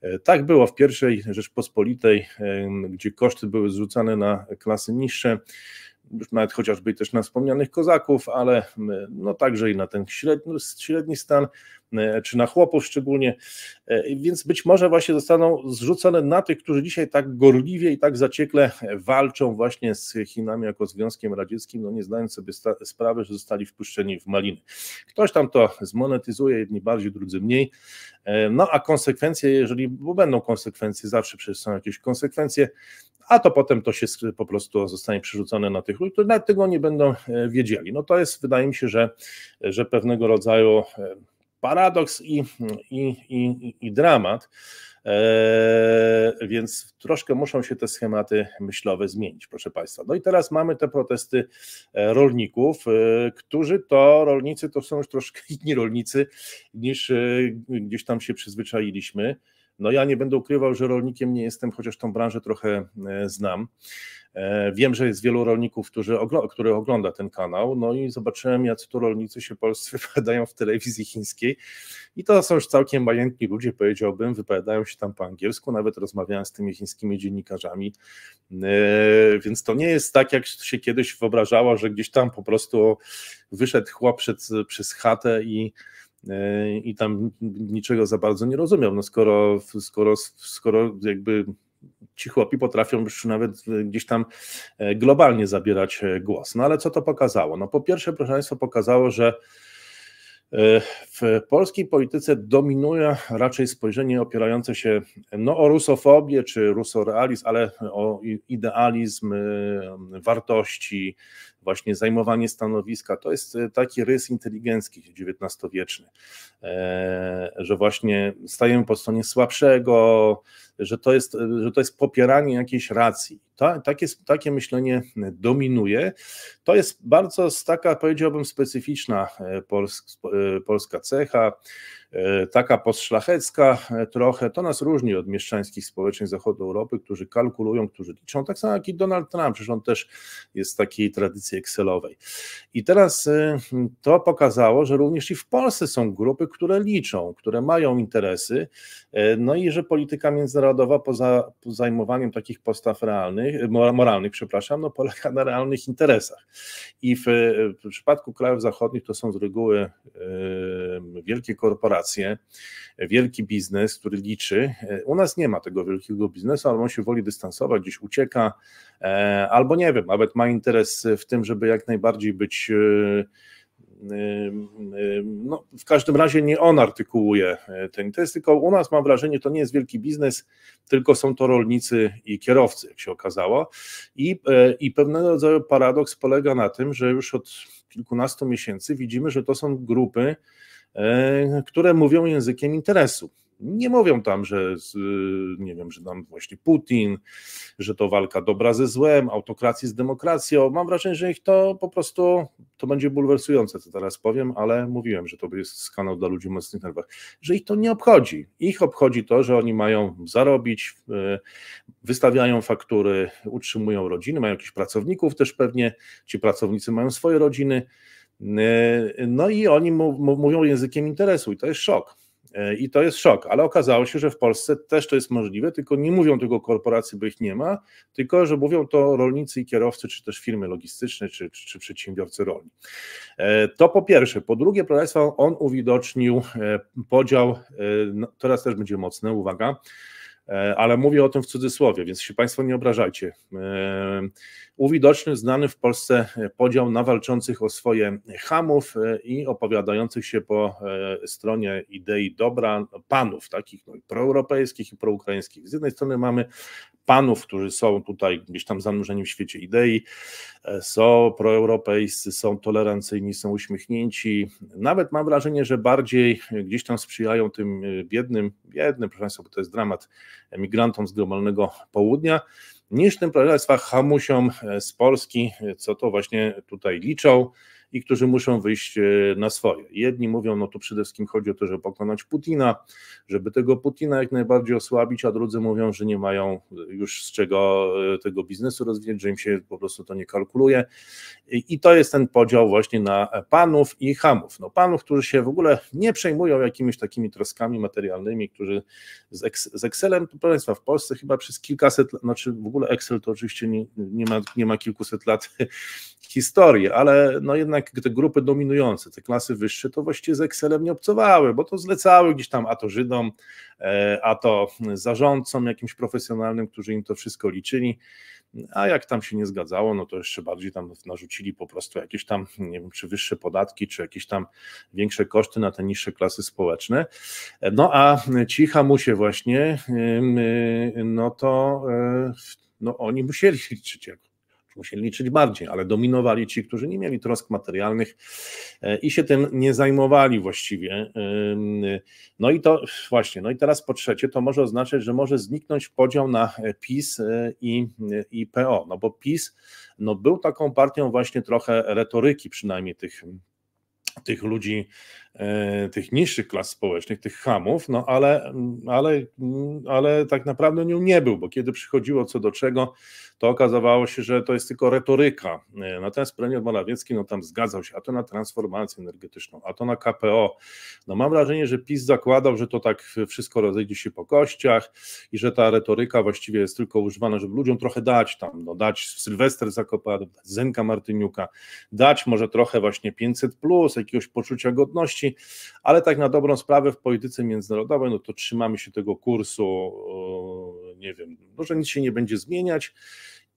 E, tak było w pierwszej Rzeczpospolitej, e, gdzie koszty były zrzucane na klasy niższe już nawet chociażby też na wspomnianych kozaków, ale mm, no także i na ten średni, no, średni stan, mm, czy na chłopów szczególnie, e, więc być może właśnie zostaną zrzucone na tych, którzy dzisiaj tak gorliwie i tak zaciekle walczą właśnie z Chinami jako Związkiem Radzieckim, no nie zdając sobie sprawy, że zostali wpuszczeni w maliny. Ktoś tam to zmonetyzuje, jedni bardziej, drudzy mniej, e, no a konsekwencje, jeżeli, bo będą konsekwencje, zawsze przecież są jakieś konsekwencje, a to potem to się po prostu zostanie przerzucone na tych ludzi, którzy tego nie będą e, wiedzieli. No to jest, wydaje mi się, że, że pewnego rodzaju e, paradoks i, i, i, i dramat. Eee, więc troszkę muszą się te schematy myślowe zmienić, proszę Państwa. No i teraz mamy te protesty e, rolników, e, którzy to rolnicy to są już troszkę inni rolnicy niż e, gdzieś tam się przyzwyczailiśmy. No ja nie będę ukrywał, że rolnikiem nie jestem, chociaż tą branżę trochę e, znam. E, wiem, że jest wielu rolników, którzy który ogląda ten kanał, no i zobaczyłem, jak tu rolnicy się polscy wypowiadają w telewizji chińskiej i to są już całkiem majętni ludzie, powiedziałbym, wypowiadają się tam po angielsku, nawet rozmawiałem z tymi chińskimi dziennikarzami, e, więc to nie jest tak, jak się kiedyś wyobrażało, że gdzieś tam po prostu wyszedł chłop przed, przez chatę i E, i tam niczego za bardzo nie rozumiał. No skoro, skoro, skoro jakby ci chłopi potrafią już nawet gdzieś tam e, globalnie zabierać e, głos. No ale co to pokazało? No po pierwsze, proszę Państwa, pokazało, że w polskiej polityce dominuje raczej spojrzenie opierające się no, o rusofobię czy rusorealizm, ale o idealizm, wartości, właśnie zajmowanie stanowiska. To jest e, taki rys inteligencki XIX-wieczny, e, że właśnie stajemy po stronie słabszego, że to jest, e, że to jest popieranie jakiejś racji. Ta, takie, takie myślenie dominuje. To jest bardzo taka, powiedziałbym, specyficzna polska cecha. E, taka postszlachecka e, trochę, to nas różni od mieszczańskich społeczeństw zachodu Europy, którzy kalkulują, którzy liczą, tak samo jak i Donald Trump, przecież on też jest z takiej tradycji excelowej. I teraz e, to pokazało, że również i w Polsce są grupy, które liczą, które mają interesy, no i że polityka międzynarodowa poza zajmowaniem takich postaw realnych, moralnych, przepraszam, no polega na realnych interesach. I w, w przypadku krajów zachodnich to są z reguły wielkie korporacje, korporacje, wielki biznes, który liczy. U nas nie ma tego wielkiego biznesu, albo on się woli dystansować, gdzieś ucieka, e, albo nie wiem, nawet ma interes w tym, żeby jak najbardziej być. E, e, no, w każdym razie nie on artykułuje ten test, tylko u nas mam wrażenie, to nie jest wielki biznes, tylko są to rolnicy i kierowcy, jak się okazało. I, i pewnego rodzaju paradoks polega na tym, że już od kilkunastu miesięcy widzimy, że to są grupy, E, które mówią językiem interesu. Nie mówią tam, że e, nie wiem, że tam właśnie Putin, że to walka dobra ze złem, autokracji z demokracją. Mam wrażenie, że ich to po prostu to będzie bulwersujące, co teraz powiem, ale mówiłem, że to jest skanał dla ludzi w mocnych nerwach, że ich to nie obchodzi. Ich obchodzi to, że oni mają zarobić, e, wystawiają faktury, utrzymują rodziny, mają jakichś pracowników też pewnie, ci pracownicy mają swoje rodziny Yy, no i oni mówią językiem interesu i to jest szok. Yy, I to jest szok, ale okazało się, że w Polsce też to jest możliwe, tylko nie mówią tego korporacji, bo ich nie ma, tylko że mówią to rolnicy i kierowcy, czy też firmy logistyczne, czy, czy, czy przedsiębiorcy rolni. Yy, to po pierwsze. Po drugie, proszę Państwa, on uwidocznił podział, no, teraz też będzie mocny, uwaga, E, ale mówię o tym w cudzysłowie, więc się Państwo nie obrażajcie. E, uwidoczny znany w Polsce podział na walczących o swoje hamów e, i opowiadających się po stronie idei dobra panów, takich no, proeuropejskich i proukraińskich. Z jednej strony mamy panów, którzy są tutaj gdzieś tam zanurzeni w świecie idei, e, są proeuropejscy, są tolerancyjni, są uśmiechnięci. Nawet mam wrażenie, że bardziej gdzieś tam sprzyjają tym e, biednym, biednym, proszę Państwa, bo to jest dramat, emigrantom z globalnego południa, niż tym proszę Państwa hamusiom e, z Polski, co to właśnie tutaj liczą i którzy muszą wyjść e, na swoje. Jedni mówią, no tu przede wszystkim chodzi o to, żeby pokonać Putina, żeby tego Putina jak najbardziej osłabić, a drudzy mówią, że nie mają już z czego e, tego biznesu rozwijać, że im się po prostu to nie kalkuluje. I to jest ten podział właśnie na panów i hamów. No panów, którzy się w ogóle nie przejmują jakimiś takimi troskami materialnymi, którzy z, Ex z Excelem, to proszę Państwa, w Polsce chyba przez kilkaset, znaczy w ogóle Excel to oczywiście nie, nie, ma, nie ma kilkuset lat historii, ale no jednak jednak te grupy dominujące, te klasy wyższe, to właściwie z Excelem nie obcowały, bo to zlecały gdzieś tam, a to Żydom, e, a to zarządcom jakimś profesjonalnym, którzy im to wszystko liczyli. A jak tam się nie zgadzało, no to jeszcze bardziej tam narzucili po prostu jakieś tam, nie wiem, czy wyższe podatki, czy jakieś tam większe koszty na te niższe klasy społeczne. No a ci hamusie właśnie, e, no to e, no oni musieli liczyć jakoś musieli liczyć bardziej, ale dominowali ci, którzy nie mieli trosk materialnych e, i się tym nie zajmowali właściwie. No i to właśnie, no i teraz po trzecie, to może oznaczać, że może zniknąć podział na e, PiS e, i, i PO, no bo PiS no był taką partią właśnie trochę retoryki przynajmniej tych tych ludzi E, tych niższych klas społecznych, tych hamów, no ale, ale, ale tak naprawdę nią nie był, bo kiedy przychodziło co do czego, to okazywało się, że to jest tylko retoryka. E, natomiast premier Malawiecki no, tam zgadzał się, a to na transformację energetyczną, a to na KPO. No mam wrażenie, że PiS zakładał, że to tak wszystko rozejdzie się po kościach i że ta retoryka właściwie jest tylko używana, żeby ludziom trochę dać tam, no, dać Sylwester Zakopanów, dać Zenka Martyniuka, dać może trochę właśnie 500+, plus, jakiegoś poczucia godności, ale tak na dobrą sprawę w polityce międzynarodowej, no to trzymamy się tego kursu, e, nie wiem, może nic się nie będzie zmieniać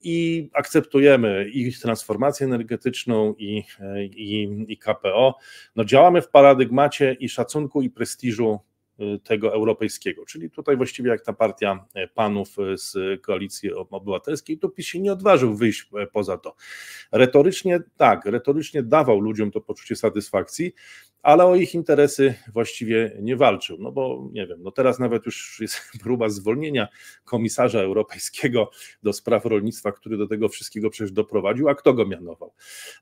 i akceptujemy ich transformację energetyczną i, i, i KPO. No działamy w paradygmacie i szacunku i prestiżu e, tego europejskiego. Czyli tutaj właściwie jak ta partia e, panów z koalicji obywatelskiej, to PiS się nie odważył wyjść poza to. Retorycznie tak, retorycznie dawał ludziom to poczucie satysfakcji, ale o ich interesy właściwie nie walczył. No bo nie wiem, no teraz nawet już jest próba zwolnienia komisarza europejskiego do spraw rolnictwa, który do tego wszystkiego przecież doprowadził, a kto go mianował?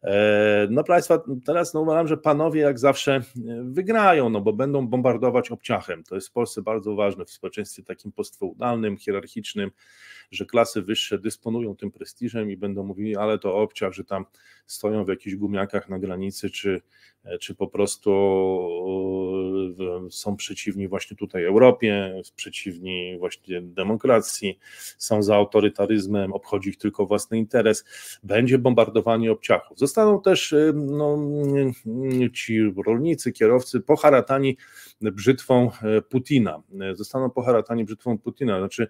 E, no Państwa, teraz no uważam, że panowie jak zawsze e, wygrają, no bo będą bombardować obciachem. To jest w Polsce bardzo ważne w społeczeństwie takim postfeudalnym, hierarchicznym, że klasy wyższe dysponują tym prestiżem i będą mówili, ale to obciach, że tam stoją w jakichś gumiakach na granicy, czy, czy po prostu są przeciwni właśnie tutaj Europie, przeciwni właśnie demokracji, są za autorytaryzmem, obchodzi ich tylko własny interes, będzie bombardowanie obciachów. Zostaną też y, no, y, y, ci rolnicy, kierowcy poharatani brzytwą e, Putina, e, zostaną poharatani brzytwą Putina, znaczy,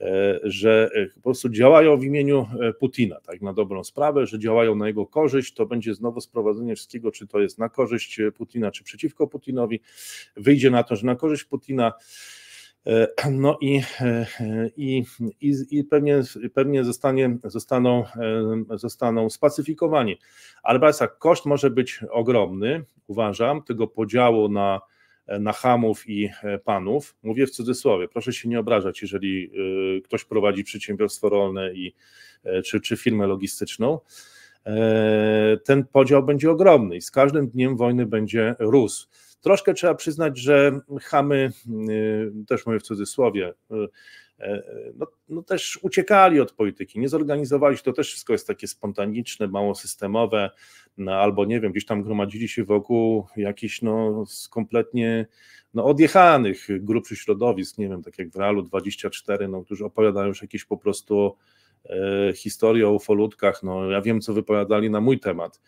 e, że po prostu działają w imieniu Putina, tak na dobrą sprawę, że działają na jego korzyść, to będzie znowu sprowadzenie wszystkiego, czy to jest na korzyść Putina, czy przeciwko Putinowi, wyjdzie na to, że na korzyść Putina, no i, i, i, i, pewnie, pewnie zostanie, zostaną, zostaną spacyfikowani. Ale Barca, koszt może być ogromny, uważam, tego podziału na na hamów i e, panów. Mówię w cudzysłowie, proszę się nie obrażać, jeżeli e, ktoś prowadzi przedsiębiorstwo rolne i, e, czy, czy firmę logistyczną. Ten podział będzie ogromny i z każdym dniem wojny będzie rósł. Troszkę trzeba przyznać, że hamy też mówię w cudzysłowie, E, e, no, no też uciekali od polityki, nie zorganizowali się, to też wszystko jest takie spontaniczne, mało systemowe, no, albo nie wiem, gdzieś tam gromadzili się wokół jakichś no, kompletnie no, odjechanych grup czy środowisk, nie wiem, tak jak w Realu 24, no, którzy opowiadają już jakieś po prostu e, historię o ufolutkach, no ja wiem, co wypowiadali na mój temat,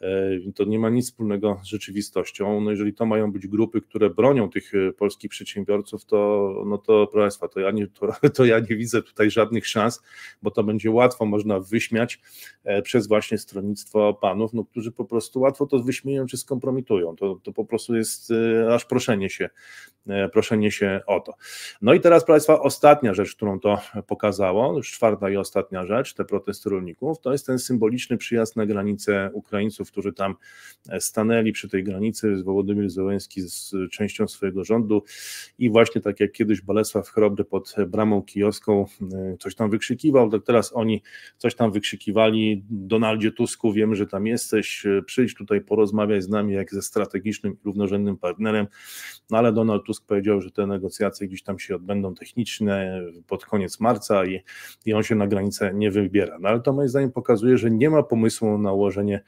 E, to nie ma nic wspólnego z rzeczywistością. No jeżeli to mają być grupy, które bronią tych e, polskich przedsiębiorców, to, no to proszę Państwa, to ja, nie, to, to ja nie widzę tutaj żadnych szans, bo to będzie łatwo można wyśmiać e, przez właśnie stronnictwo panów, no, którzy po prostu łatwo to wyśmieją czy skompromitują. To, to po prostu jest aż proszenie się, proszenie się o to. No i teraz, proszę Państwa, ostatnia rzecz, którą to pokazało, już czwarta i ostatnia rzecz, te protesty rolników, to jest ten symboliczny przyjazd na granicę Ukraińców którzy tam e, stanęli przy tej granicy, z Wołodymir Zełenski z częścią swojego rządu i właśnie tak jak kiedyś Bolesław Chrobry pod e, bramą kijowską e, coś tam wykrzykiwał, tak teraz oni coś tam wykrzykiwali, Donaldzie Tusku, wiem, że tam jesteś, przyjdź tutaj porozmawiaj z nami jak ze strategicznym równorzędnym partnerem, no ale Donald Tusk powiedział, że te negocjacje gdzieś tam się odbędą techniczne pod koniec marca i, i on się na granicę nie wybiera. No ale to moim zdaniem pokazuje, że nie ma pomysłu na ułożenie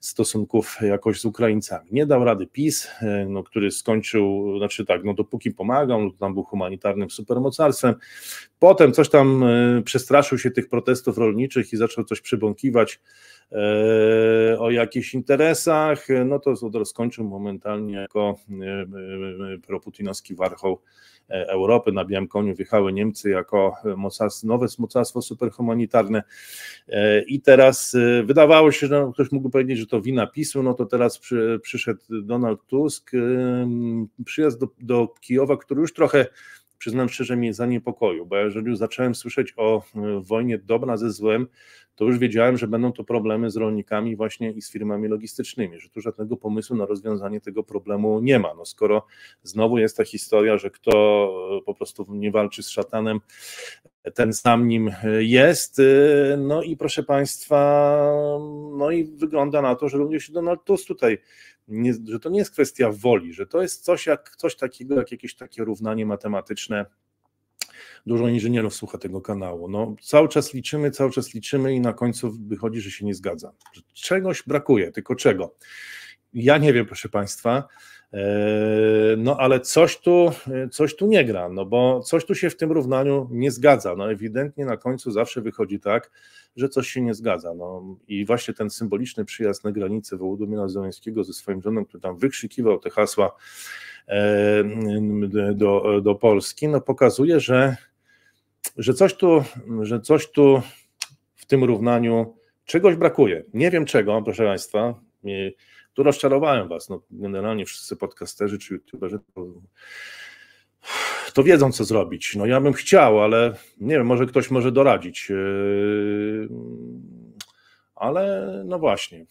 stosunków jakoś z Ukraińcami. Nie dał rady PiS, e, no, który skończył, znaczy tak, no dopóki pomagał, no, tam był humanitarnym supermocarstwem. Potem coś tam e, przestraszył się tych protestów rolniczych i zaczął coś przybąkiwać o jakichś interesach, no to Zudor skończył momentalnie jako e, e, e, proputinowski warchoł Europy. Na białym koniu wjechały Niemcy jako mocarstwo, nowe mocarstwo superhumanitarne i teraz wydawało się, że no, ktoś mógł powiedzieć, że to wina PiSu, no to teraz przy, przyszedł Donald Tusk, przyjazd do, do Kijowa, który już trochę przyznam szczerze, mnie zaniepokoił, bo jeżeli już zacząłem słyszeć o e, wojnie dobra ze złem, to już wiedziałem, że będą to problemy z rolnikami właśnie i z firmami logistycznymi, że tu żadnego pomysłu na rozwiązanie tego problemu nie ma. No skoro znowu jest ta historia, że kto e, po prostu nie walczy z szatanem, ten sam nim e, jest. No i proszę Państwa, no i wygląda na to, że również Donald Tusk tutaj nie, że to nie jest kwestia woli, że to jest coś, jak, coś takiego, jak jakieś takie równanie matematyczne. Dużo inżynierów słucha tego kanału. No, cały czas liczymy, cały czas liczymy i na końcu wychodzi, że się nie zgadza. czegoś brakuje, tylko czego? Ja nie wiem, proszę Państwa. Eee, no ale coś tu, coś tu nie gra, no bo coś tu się w tym równaniu nie zgadza. No ewidentnie na końcu zawsze wychodzi tak, że coś się nie zgadza. No i właśnie ten symboliczny przyjazd na granicę Wołodomira Zeleńskiego ze swoim żoną, który tam wykrzykiwał te hasła eee, do, do Polski, no pokazuje, że, że, coś tu, że coś tu w tym równaniu czegoś brakuje. Nie wiem czego, proszę Państwa, tu rozczarowałem was. No, generalnie wszyscy podcasterzy czy youtuberzy to, to wiedzą, co zrobić. No ja bym chciał, ale nie wiem, może ktoś może doradzić. Yy, ale no właśnie. Yy,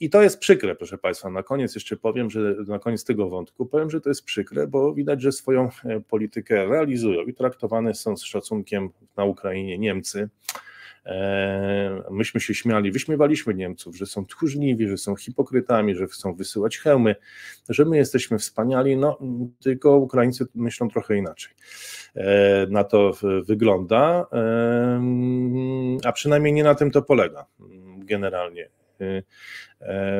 I to jest przykre, proszę Państwa. Na koniec jeszcze powiem, że na koniec tego wątku powiem, że to jest przykre, bo widać, że swoją e, politykę realizują i traktowane są z szacunkiem na Ukrainie Niemcy E, myśmy się śmiali, wyśmiewaliśmy Niemców, że są tchórzliwi, że są hipokrytami, że chcą wysyłać hełmy, że my jesteśmy wspaniali, no tylko Ukraińcy myślą trochę inaczej. E, na to wygląda, e, a przynajmniej nie na tym to polega generalnie.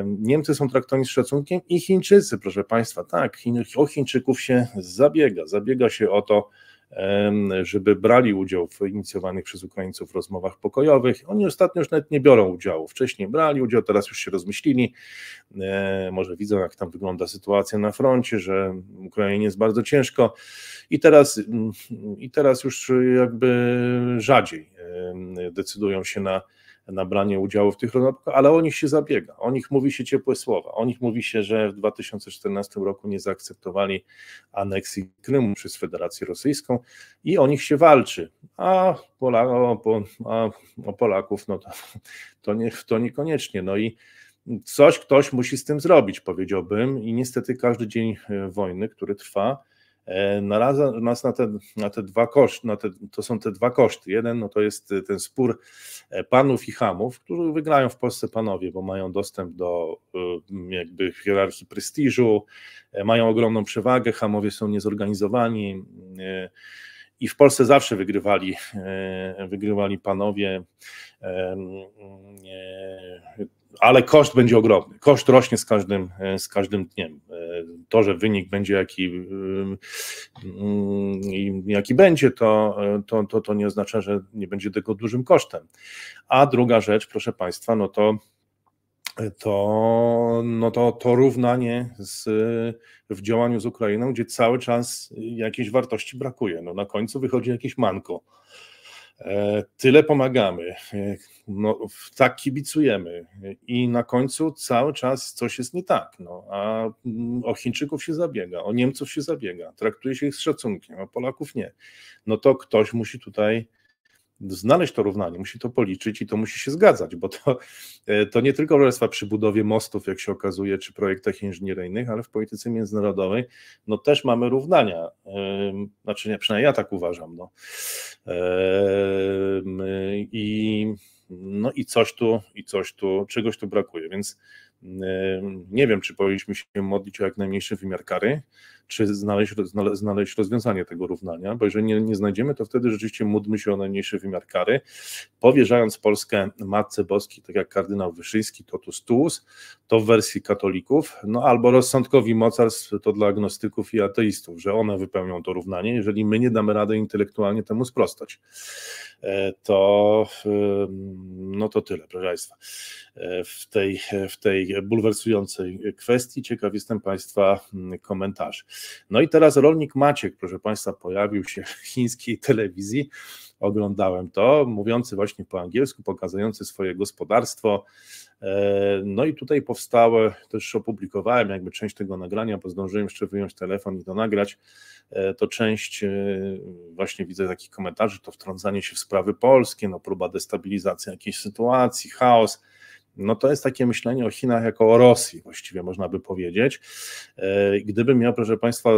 Niemcy są traktowani z szacunkiem i Chińczycy, proszę Państwa, tak, o Chińczyków się zabiega, zabiega się o to, żeby brali udział w inicjowanych przez Ukraińców rozmowach pokojowych. Oni ostatnio już nawet nie biorą udziału. Wcześniej brali udział, teraz już się rozmyślili. E, może widzą, jak tam wygląda sytuacja na froncie, że Ukrainie jest bardzo ciężko i teraz, i teraz już jakby rzadziej decydują się na na branie udziału w tych rozmowach, ale o nich się zabiega, o nich mówi się ciepłe słowa, o nich mówi się, że w 2014 roku nie zaakceptowali aneksji Krymu przez Federację Rosyjską i o nich się walczy, a, o, a, o Polaków no to, to, nie, to niekoniecznie. No i coś ktoś musi z tym zrobić, powiedziałbym i niestety każdy dzień e, wojny, który trwa, E, naradza nas na te, na te dwa koszty, na te, to są te dwa koszty. Jeden no to jest e, ten spór e, panów i hamów, którzy wygrają w Polsce panowie, bo mają dostęp do jakby hierarchii prestiżu, mają ogromną przewagę, hamowie są niezorganizowani i w Polsce zawsze wygrywali, wygrywali panowie ale koszt będzie ogromny. Koszt rośnie z każdym, e, z każdym dniem. E, to, że wynik będzie jaki, e, mm, jaki będzie, to, to, to, to nie oznacza, że nie będzie tego dużym kosztem. A druga rzecz, proszę Państwa, no to to, no to, to równanie z, w działaniu z Ukrainą, gdzie cały czas jakiejś wartości brakuje. No na końcu wychodzi jakieś manko. E, tyle pomagamy, e, no, tak kibicujemy i na końcu cały czas coś jest nie tak. No, a mm, o Chińczyków się zabiega, o Niemców się zabiega, traktuje się ich z szacunkiem, a Polaków nie. No to ktoś musi tutaj znaleźć to równanie, musi to policzyć i to musi się zgadzać, bo to, e, to nie tylko rolnictwa przy budowie mostów, jak się okazuje, czy projektach inżynieryjnych, ale w polityce międzynarodowej no też mamy równania. Znaczy, nie, przynajmniej ja tak uważam. No. I, no i coś tu, i coś tu, czegoś tu brakuje, więc nie wiem, czy powinniśmy się modlić o jak najmniejszy wymiar kary, czy znaleźć, znaleźć rozwiązanie tego równania, bo jeżeli nie, nie znajdziemy, to wtedy rzeczywiście módlmy się o najmniejszy wymiar kary. Powierzając Polskę Matce Boskiej, tak jak kardynał Wyszyński, totus tuus, to w wersji katolików, no albo rozsądkowi mocarstw, to dla agnostyków i ateistów, że one wypełnią to równanie, jeżeli my nie damy rady intelektualnie temu sprostać. E, to, no to tyle, proszę Państwa, e, w tej, w tej bulwersującej kwestii. Ciekaw jestem Państwa mm, komentarzy. No i teraz rolnik Maciek, proszę Państwa, pojawił się w chińskiej telewizji, oglądałem to, mówiący właśnie po angielsku, pokazujący swoje gospodarstwo. E, no i tutaj powstałe, też opublikowałem jakby część tego nagrania, bo zdążyłem jeszcze wyjąć telefon i to nagrać. E, to część, e, właśnie widzę takich komentarzy, to wtrącanie się w sprawy polskie, no próba destabilizacji jakiejś sytuacji, chaos. No to jest takie myślenie o Chinach jako o Rosji, właściwie można by powiedzieć. E, gdybym miał, proszę Państwa,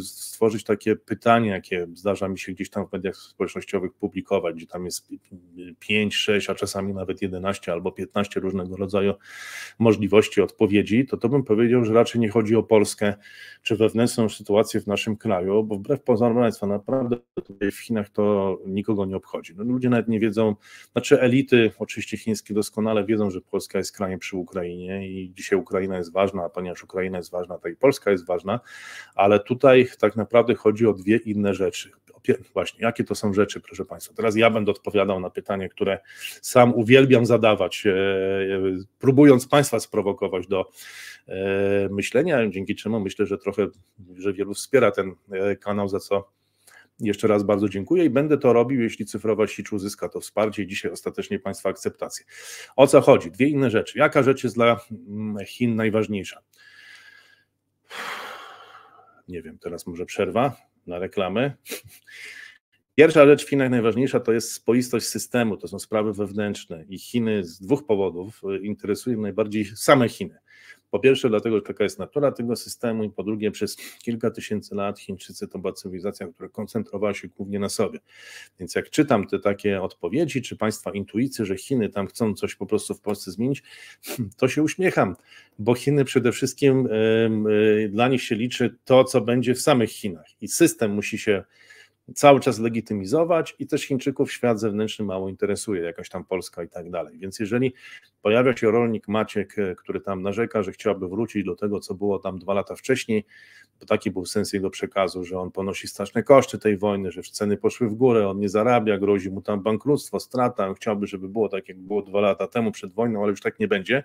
stworzyć takie pytanie, jakie zdarza mi się gdzieś tam w mediach społecznościowych publikować, gdzie tam jest 5, 6, a czasami nawet 11 albo 15 różnego rodzaju możliwości odpowiedzi, to to bym powiedział, że raczej nie chodzi o Polskę czy wewnętrzną sytuację w naszym kraju, bo wbrew pozorom Państwa, naprawdę w Chinach to nikogo nie obchodzi. No, ludzie nawet nie wiedzą, znaczy elity oczywiście chińskie doskonale wiedzą, wiedzą, że Polska jest krajem przy Ukrainie i dzisiaj Ukraina jest ważna, a ponieważ Ukraina jest ważna, to i Polska jest ważna, ale tutaj tak naprawdę chodzi o dwie inne rzeczy. Właśnie, jakie to są rzeczy, proszę Państwa? Teraz ja będę odpowiadał na pytanie, które sam uwielbiam zadawać, e, e, próbując Państwa sprowokować do e, myślenia, dzięki czemu myślę, że trochę, że wielu wspiera ten kanał, za co jeszcze raz bardzo dziękuję i będę to robił, jeśli cyfrowa sieć uzyska to wsparcie i dzisiaj ostatecznie Państwa akceptację. O co chodzi? Dwie inne rzeczy. Jaka rzecz jest dla mm, Chin najważniejsza? Nie wiem, teraz może przerwa na reklamy. Pierwsza rzecz w Chinach najważniejsza to jest spoistość systemu, to są sprawy wewnętrzne i Chiny z dwóch powodów e, interesują najbardziej same Chiny. Po pierwsze, dlatego, że taka jest natura tego systemu, i po drugie, przez kilka tysięcy lat Chińczycy to była cywilizacja, która koncentrowała się głównie na sobie. Więc jak czytam te takie odpowiedzi, czy Państwa intuicje, że Chiny tam chcą coś po prostu w Polsce zmienić, to się uśmiecham, bo Chiny przede wszystkim, yy, yy, dla nich się liczy to, co będzie w samych Chinach i system musi się cały czas legitymizować i też Chińczyków świat zewnętrzny mało interesuje, jakaś tam Polska i tak dalej. Więc jeżeli pojawia się rolnik Maciek, e, który tam narzeka, że chciałby wrócić do tego, co było tam dwa lata wcześniej, bo taki był sens jego przekazu, że on ponosi straszne koszty tej wojny, że ceny poszły w górę, on nie zarabia, grozi mu tam bankructwo, strata, on chciałby, żeby było tak, jak było dwa lata temu przed wojną, ale już tak nie będzie,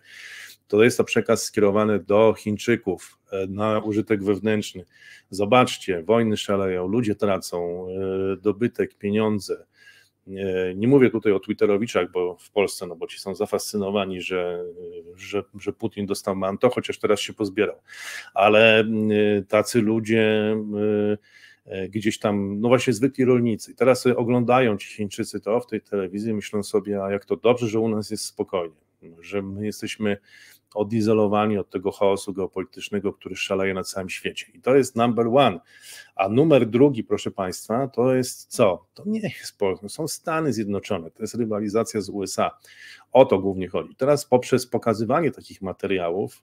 to jest to przekaz skierowany do Chińczyków, E, na użytek wewnętrzny. Zobaczcie, wojny szaleją, ludzie tracą e, dobytek, pieniądze. E, nie mówię tutaj o Twitterowiczach, bo w Polsce, no bo ci są zafascynowani, że, że, że Putin dostał manto, chociaż teraz się pozbierał. Ale tacy ludzie gdzieś tam, no właśnie zwykli rolnicy. Teraz oglądają ci Chińczycy to w tej telewizji, myślą sobie, a jak to dobrze, że u nas jest spokojnie, że my jesteśmy odizolowani od tego chaosu geopolitycznego, który szaleje na całym świecie. I to jest number one. A numer drugi, proszę Państwa, to jest co? To nie jest Polska, są Stany Zjednoczone, to jest rywalizacja z USA. O to głównie chodzi. Teraz poprzez pokazywanie takich materiałów,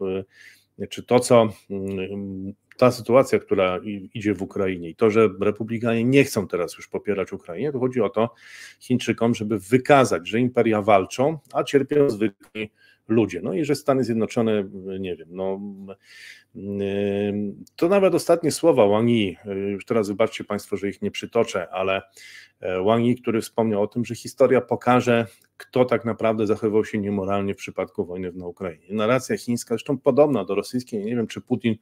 y, czy to, co y, ta sytuacja, która idzie w Ukrainie i to, że republikanie nie chcą teraz już popierać Ukrainy, to chodzi o to Chińczykom, żeby wykazać, że imperia walczą, a cierpią zwykli ludzie. No i że Stany Zjednoczone, nie wiem, no y, to nawet ostatnie słowa Wang Yi, y, już teraz wybaczcie Państwo, że ich nie przytoczę, ale e, Wang Yi, który wspomniał o tym, że historia pokaże, kto tak naprawdę zachowywał się niemoralnie w przypadku wojny na Ukrainie. Narracja chińska, zresztą podobna do rosyjskiej, nie wiem czy Putin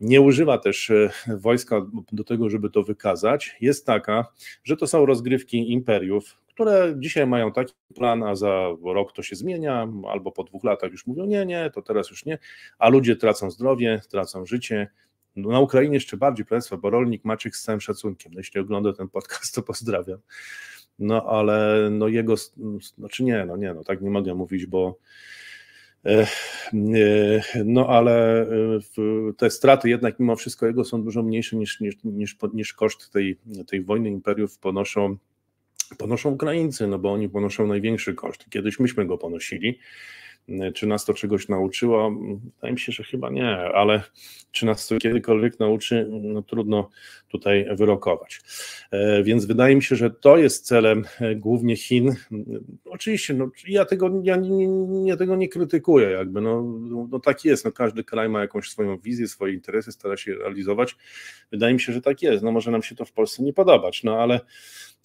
nie używa też e, wojska do tego, żeby to wykazać, jest taka, że to są rozgrywki imperiów, które dzisiaj mają taki plan, a za rok to się zmienia, albo po dwóch latach już mówią nie, nie, to teraz już nie, a ludzie tracą zdrowie, tracą życie. No, na Ukrainie jeszcze bardziej plęstwa, bo rolnik Maciek z całym szacunkiem, no, jeśli ogląda ten podcast, to pozdrawiam. No ale no jego, znaczy nie, no nie, no tak nie mogę mówić, bo eh, no ale eh, te straty jednak mimo wszystko jego są dużo mniejsze niż, niż, niż, niż koszt tej, tej wojny imperiów ponoszą ponoszą Ukraińcy, no bo oni ponoszą największy koszt. Kiedyś myśmy go ponosili. Czy nas to czegoś nauczyło? Wydaje mi się, że chyba nie, ale czy nas to kiedykolwiek nauczy, no trudno tutaj wyrokować. E, więc wydaje mi się, że to jest celem e, głównie Chin. Oczywiście, no, ja, tego, ja nie, tego nie krytykuję, jakby, no, no tak jest, no, każdy kraj ma jakąś swoją wizję, swoje interesy, stara się realizować. Wydaje mi się, że tak jest. No może nam się to w Polsce nie podobać, no ale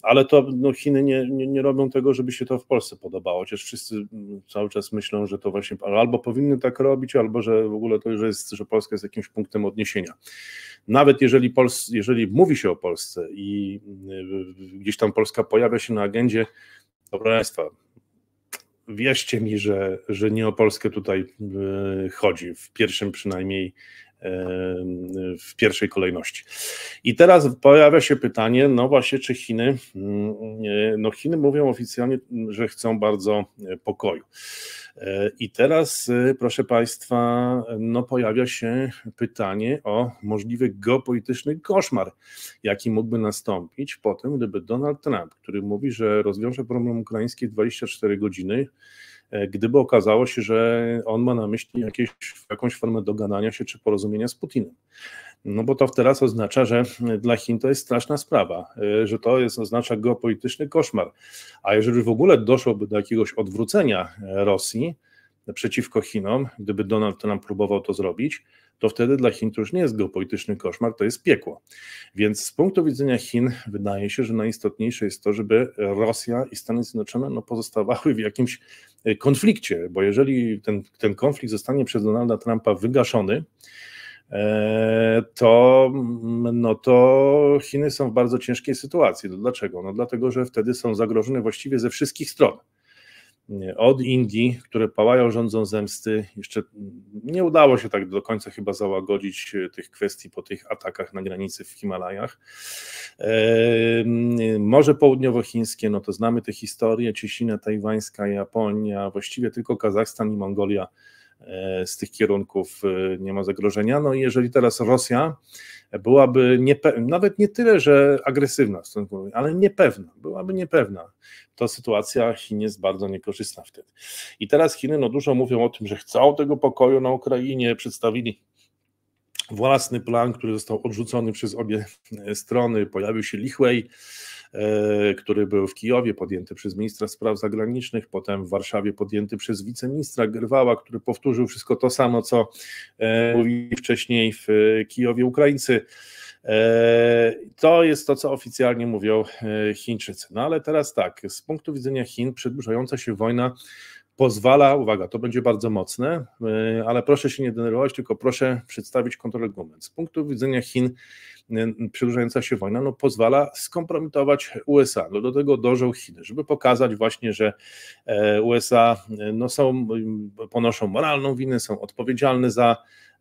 ale to no, Chiny nie, nie, nie, robią tego, żeby się to w Polsce podobało. Chociaż wszyscy mm, cały czas myślą, że to właśnie albo powinny tak robić, albo że w ogóle to już jest, że Polska jest jakimś punktem odniesienia. Nawet jeżeli, Pols jeżeli mówi się o Polsce i y, gdzieś tam Polska pojawia się na agendzie, dobra Państwa, wierzcie mi, że, że nie o Polskę tutaj y, chodzi, w pierwszym przynajmniej w pierwszej kolejności. I teraz pojawia się pytanie, no właśnie, czy Chiny, mm, no Chiny mówią oficjalnie, że chcą bardzo e, pokoju. E, I teraz, e, proszę Państwa, no pojawia się pytanie o możliwy geopolityczny koszmar, jaki mógłby nastąpić po tym, gdyby Donald Trump, który mówi, że rozwiąże problem ukraiński 24 godziny, E, gdyby okazało się, że on ma na myśli jakieś, jakąś formę dogadania się czy porozumienia z Putinem. No bo to teraz oznacza, że dla Chin to jest straszna sprawa, e, że to jest, oznacza geopolityczny koszmar. A jeżeli w ogóle doszłoby do jakiegoś odwrócenia e, Rosji, przeciwko Chinom, gdyby Donald Trump próbował to zrobić, to wtedy dla Chin to już nie jest geopolityczny koszmar, to jest piekło. Więc z punktu widzenia Chin wydaje się, że najistotniejsze jest to, żeby Rosja i Stany Zjednoczone no, pozostawały w jakimś e, konflikcie, bo jeżeli ten, ten konflikt zostanie przez Donalda Trumpa wygaszony, e, to, mm, no to Chiny są w bardzo ciężkiej sytuacji. No, dlaczego? No dlatego, że wtedy są zagrożone właściwie ze wszystkich stron od Indii, które pałają rządzą zemsty. Jeszcze nie udało się tak do końca chyba załagodzić e, tych kwestii po tych atakach na granicy w Himalajach. E, Morze Południowochińskie, no to znamy te historie, Cieśnina Tajwańska, Japonia, właściwie tylko Kazachstan i Mongolia E, z tych kierunków e, nie ma zagrożenia. No i jeżeli teraz Rosja byłaby niepewna, nawet nie tyle, że agresywna ale niepewna, byłaby niepewna, to sytuacja Chin jest bardzo niekorzystna wtedy. I teraz Chiny no, dużo mówią o tym, że chcą tego pokoju na Ukrainie, przedstawili własny plan, który został odrzucony przez obie strony, pojawił się Lichwej, E, który był w Kijowie podjęty przez ministra spraw zagranicznych, potem w Warszawie podjęty przez wiceministra Gerwała, który powtórzył wszystko to samo, co e, mówili wcześniej w e, Kijowie Ukraińcy. To jest to, co oficjalnie mówią Chińczycy. No ale teraz tak, z punktu widzenia Chin, przedłużająca się wojna pozwala, uwaga, to będzie bardzo mocne, y, ale proszę się nie denerwować, tylko proszę przedstawić kontrargument. Z punktu widzenia Chin y, przedłużająca się wojna no, pozwala skompromitować USA. No, do tego dążą Chiny, żeby pokazać właśnie, że e, USA y, no, są, ponoszą moralną winę, są odpowiedzialne za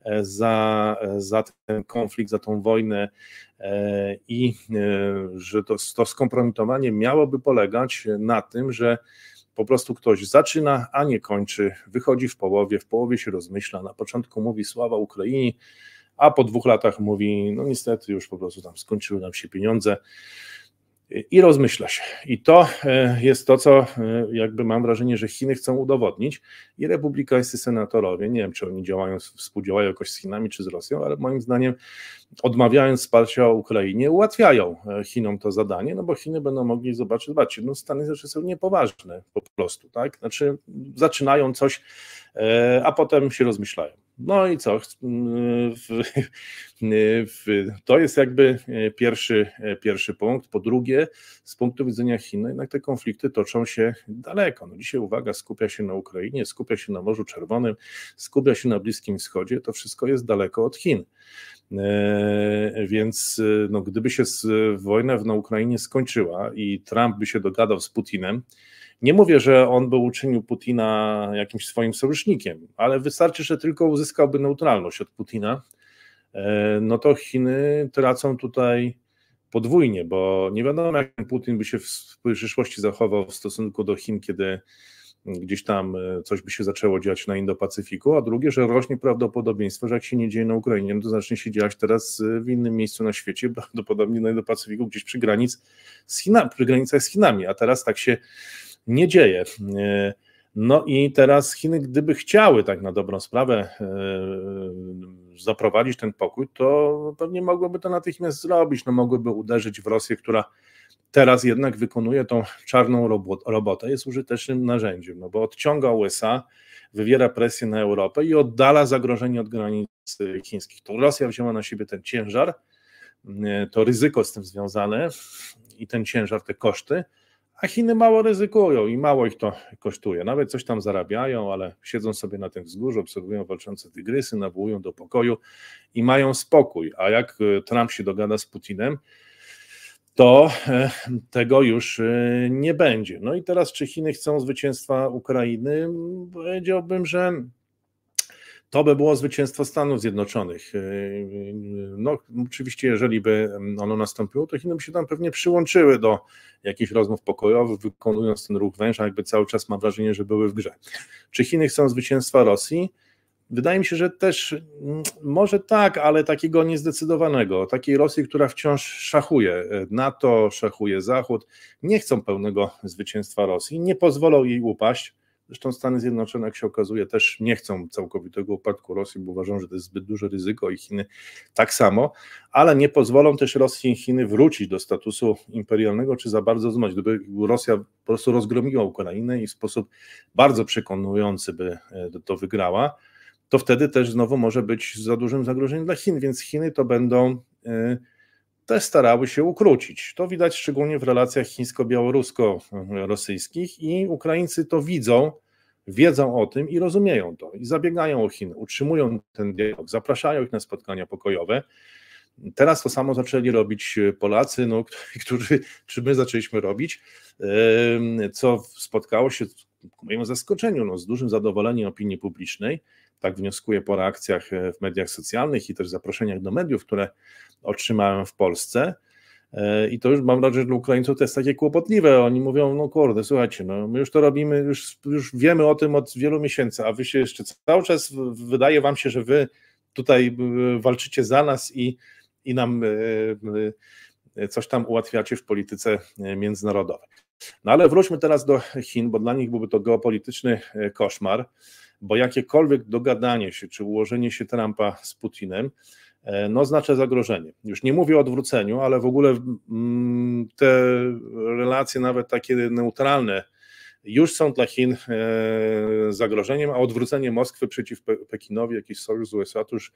e, za, e, za ten konflikt, za tą wojnę i że to, to skompromitowanie miałoby polegać na tym, że po prostu ktoś zaczyna, a nie kończy, wychodzi w połowie, w połowie się rozmyśla, na początku mówi sława Ukrainii, a po dwóch latach mówi, no niestety już po prostu tam skończyły nam się pieniądze, i rozmyśla się. I to e, jest to, co e, jakby mam wrażenie, że Chiny chcą udowodnić i republikańscy senatorowie, nie wiem czy oni działają, współdziałają jakoś z Chinami czy z Rosją, ale moim zdaniem odmawiając wsparcia Ukrainie ułatwiają e, Chinom to zadanie, no bo Chiny będą mogli zobaczyć, zobaczcie, no Stany Zjednoczone są niepoważne po prostu, tak? Znaczy zaczynają coś, a potem się rozmyślają. No i co? Mm, to jest jakby e, pierwszy, e, pierwszy punkt. Po drugie, z punktu widzenia Chin, no jednak te konflikty toczą się daleko. No dzisiaj uwaga skupia się na Ukrainie, skupia się na Morzu Czerwonym, skupia się na Bliskim Wschodzie. To wszystko jest daleko od Chin. E, więc no, gdyby się wojna na Ukrainie skończyła i Trump by się dogadał z Putinem, nie mówię, że on by uczynił Putina jakimś swoim sojusznikiem, ale wystarczy, że tylko uzyskałby neutralność od Putina, e, no to Chiny tracą tutaj podwójnie, bo nie wiadomo, jak Putin by się w przyszłości zachował w stosunku do Chin, kiedy gdzieś tam e, coś by się zaczęło dziać na Indo-Pacyfiku, a drugie, że rośnie prawdopodobieństwo, że jak się nie dzieje na Ukrainie, no to zacznie się dziać teraz e, w innym miejscu na świecie, prawdopodobnie na Indo-Pacyfiku, gdzieś przy, granic z przy granicach z Chinami, a teraz tak się nie dzieje. E, no i teraz Chiny, gdyby chciały tak na dobrą sprawę e, zaprowadzić ten pokój, to pewnie mogłyby to natychmiast zrobić. No mogłyby uderzyć w Rosję, która teraz jednak wykonuje tą czarną robotę, jest użytecznym narzędziem, no bo odciąga USA, wywiera presję na Europę i oddala zagrożenie od granic chińskich. To Rosja wzięła na siebie ten ciężar, e, to ryzyko z tym związane i ten ciężar, te koszty. A Chiny mało ryzykują i mało ich to kosztuje. Nawet coś tam zarabiają, ale siedzą sobie na tym wzgórzu, obserwują walczące tygrysy, nawołują do pokoju i mają spokój. A jak e, Trump się dogada z Putinem, to e, tego już e, nie będzie. No i teraz, czy Chiny chcą zwycięstwa Ukrainy? Powiedziałbym, że to by było zwycięstwo Stanów Zjednoczonych. Y, y, no, oczywiście, jeżeli by mm, ono nastąpiło, to Chiny by się tam pewnie przyłączyły do jakichś rozmów pokojowych, wykonując ten ruch węża, jakby cały czas mam wrażenie, że były w grze. Czy Chiny chcą zwycięstwa Rosji? Wydaje mi się, że też mm, może tak, ale takiego niezdecydowanego, takiej Rosji, która wciąż szachuje. NATO szachuje Zachód, nie chcą pełnego zwycięstwa Rosji, nie pozwolą jej upaść. Zresztą Stany Zjednoczone, jak się okazuje, też nie chcą całkowitego upadku Rosji, bo uważają, że to jest zbyt duże ryzyko i Chiny tak samo, ale nie pozwolą też Rosji i Chiny wrócić do statusu imperialnego czy za bardzo zmać. Gdyby Rosja po prostu rozgromiła Ukrainę i w sposób bardzo przekonujący by e, to wygrała, to wtedy też znowu może być za dużym zagrożeniem dla Chin, więc Chiny to będą. Yy, te starały się ukrócić. To widać szczególnie w relacjach chińsko-białorusko-rosyjskich i Ukraińcy to widzą, wiedzą o tym i rozumieją to i zabiegają o Chiny, utrzymują ten dialog, zapraszają ich na spotkania pokojowe. Teraz to samo zaczęli robić Polacy, no, którzy, czy my zaczęliśmy robić, co spotkało się ku mojemu zaskoczeniu, no, z dużym zadowoleniem opinii publicznej tak wnioskuję po reakcjach e, w mediach socjalnych i też zaproszeniach do mediów, które otrzymałem w Polsce. E, I to już mam wrażenie, że dla Ukraińców to jest takie kłopotliwe. Oni mówią, no kurde, słuchajcie, no my już to robimy, już, już wiemy o tym od wielu miesięcy, a wy się jeszcze cały czas wydaje wam się, że wy tutaj e, walczycie za nas i, i nam coś tam ułatwiacie w polityce międzynarodowej. No ale wróćmy teraz do Chin, bo dla nich byłby to geopolityczny koszmar bo jakiekolwiek dogadanie się czy ułożenie się Trumpa z Putinem e, no oznacza zagrożenie. Już nie mówię o odwróceniu, ale w ogóle mm, te relacje nawet takie neutralne już są dla Chin e, zagrożeniem, a odwrócenie Moskwy przeciw Pekinowi, jakiś sojusz z USA, to już,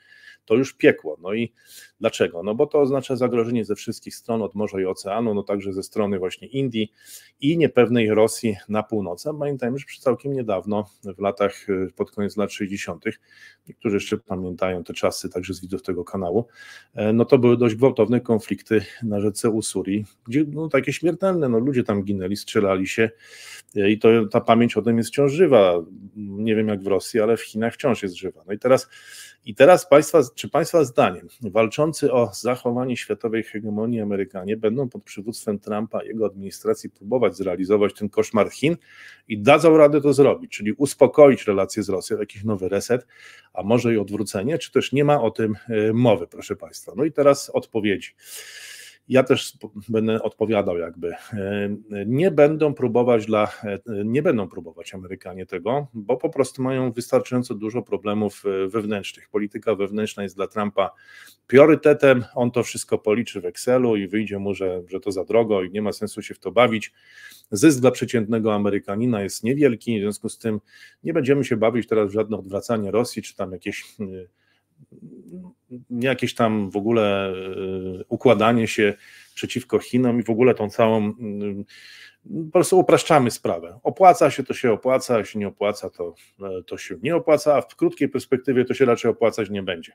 to już piekło. No i dlaczego? No bo to oznacza zagrożenie ze wszystkich stron, od morza i oceanu, no także ze strony właśnie Indii i niepewnej Rosji na północy. A pamiętajmy, że całkiem niedawno, w latach, e, pod koniec lat 60., niektórzy jeszcze pamiętają te czasy także z widzów tego kanału, e, no to były dość gwałtowne konflikty na rzece Usuri, gdzie no takie śmiertelne, no ludzie tam ginęli, strzelali się i i to, ta pamięć o tym jest wciąż żywa. Nie wiem jak w Rosji, ale w Chinach wciąż jest żywa. No i teraz, i teraz państwa, czy Państwa zdaniem walczący o zachowanie światowej hegemonii Amerykanie będą pod przywództwem Trumpa i jego administracji próbować zrealizować ten koszmar Chin i dadzą radę to zrobić, czyli uspokoić relacje z Rosją, jakiś nowy reset, a może i odwrócenie, czy też nie ma o tym e, mowy, proszę Państwa. No i teraz odpowiedzi ja też będę odpowiadał jakby. E, nie będą próbować dla, e, nie będą próbować Amerykanie tego, bo po prostu mają wystarczająco dużo problemów e, wewnętrznych. Polityka wewnętrzna jest dla Trumpa priorytetem, on to wszystko policzy w Excelu i wyjdzie mu, że, że to za drogo i nie ma sensu się w to bawić. Zysk dla przeciętnego Amerykanina jest niewielki, w związku z tym nie będziemy się bawić teraz w żadne odwracanie Rosji, czy tam jakieś jakieś tam w ogóle e, układanie się przeciwko Chinom i w ogóle tą całą po prostu upraszczamy sprawę. Opłaca się, to się opłaca, a się nie opłaca, to, e, to się nie opłaca, a w krótkiej perspektywie to się raczej opłacać nie będzie.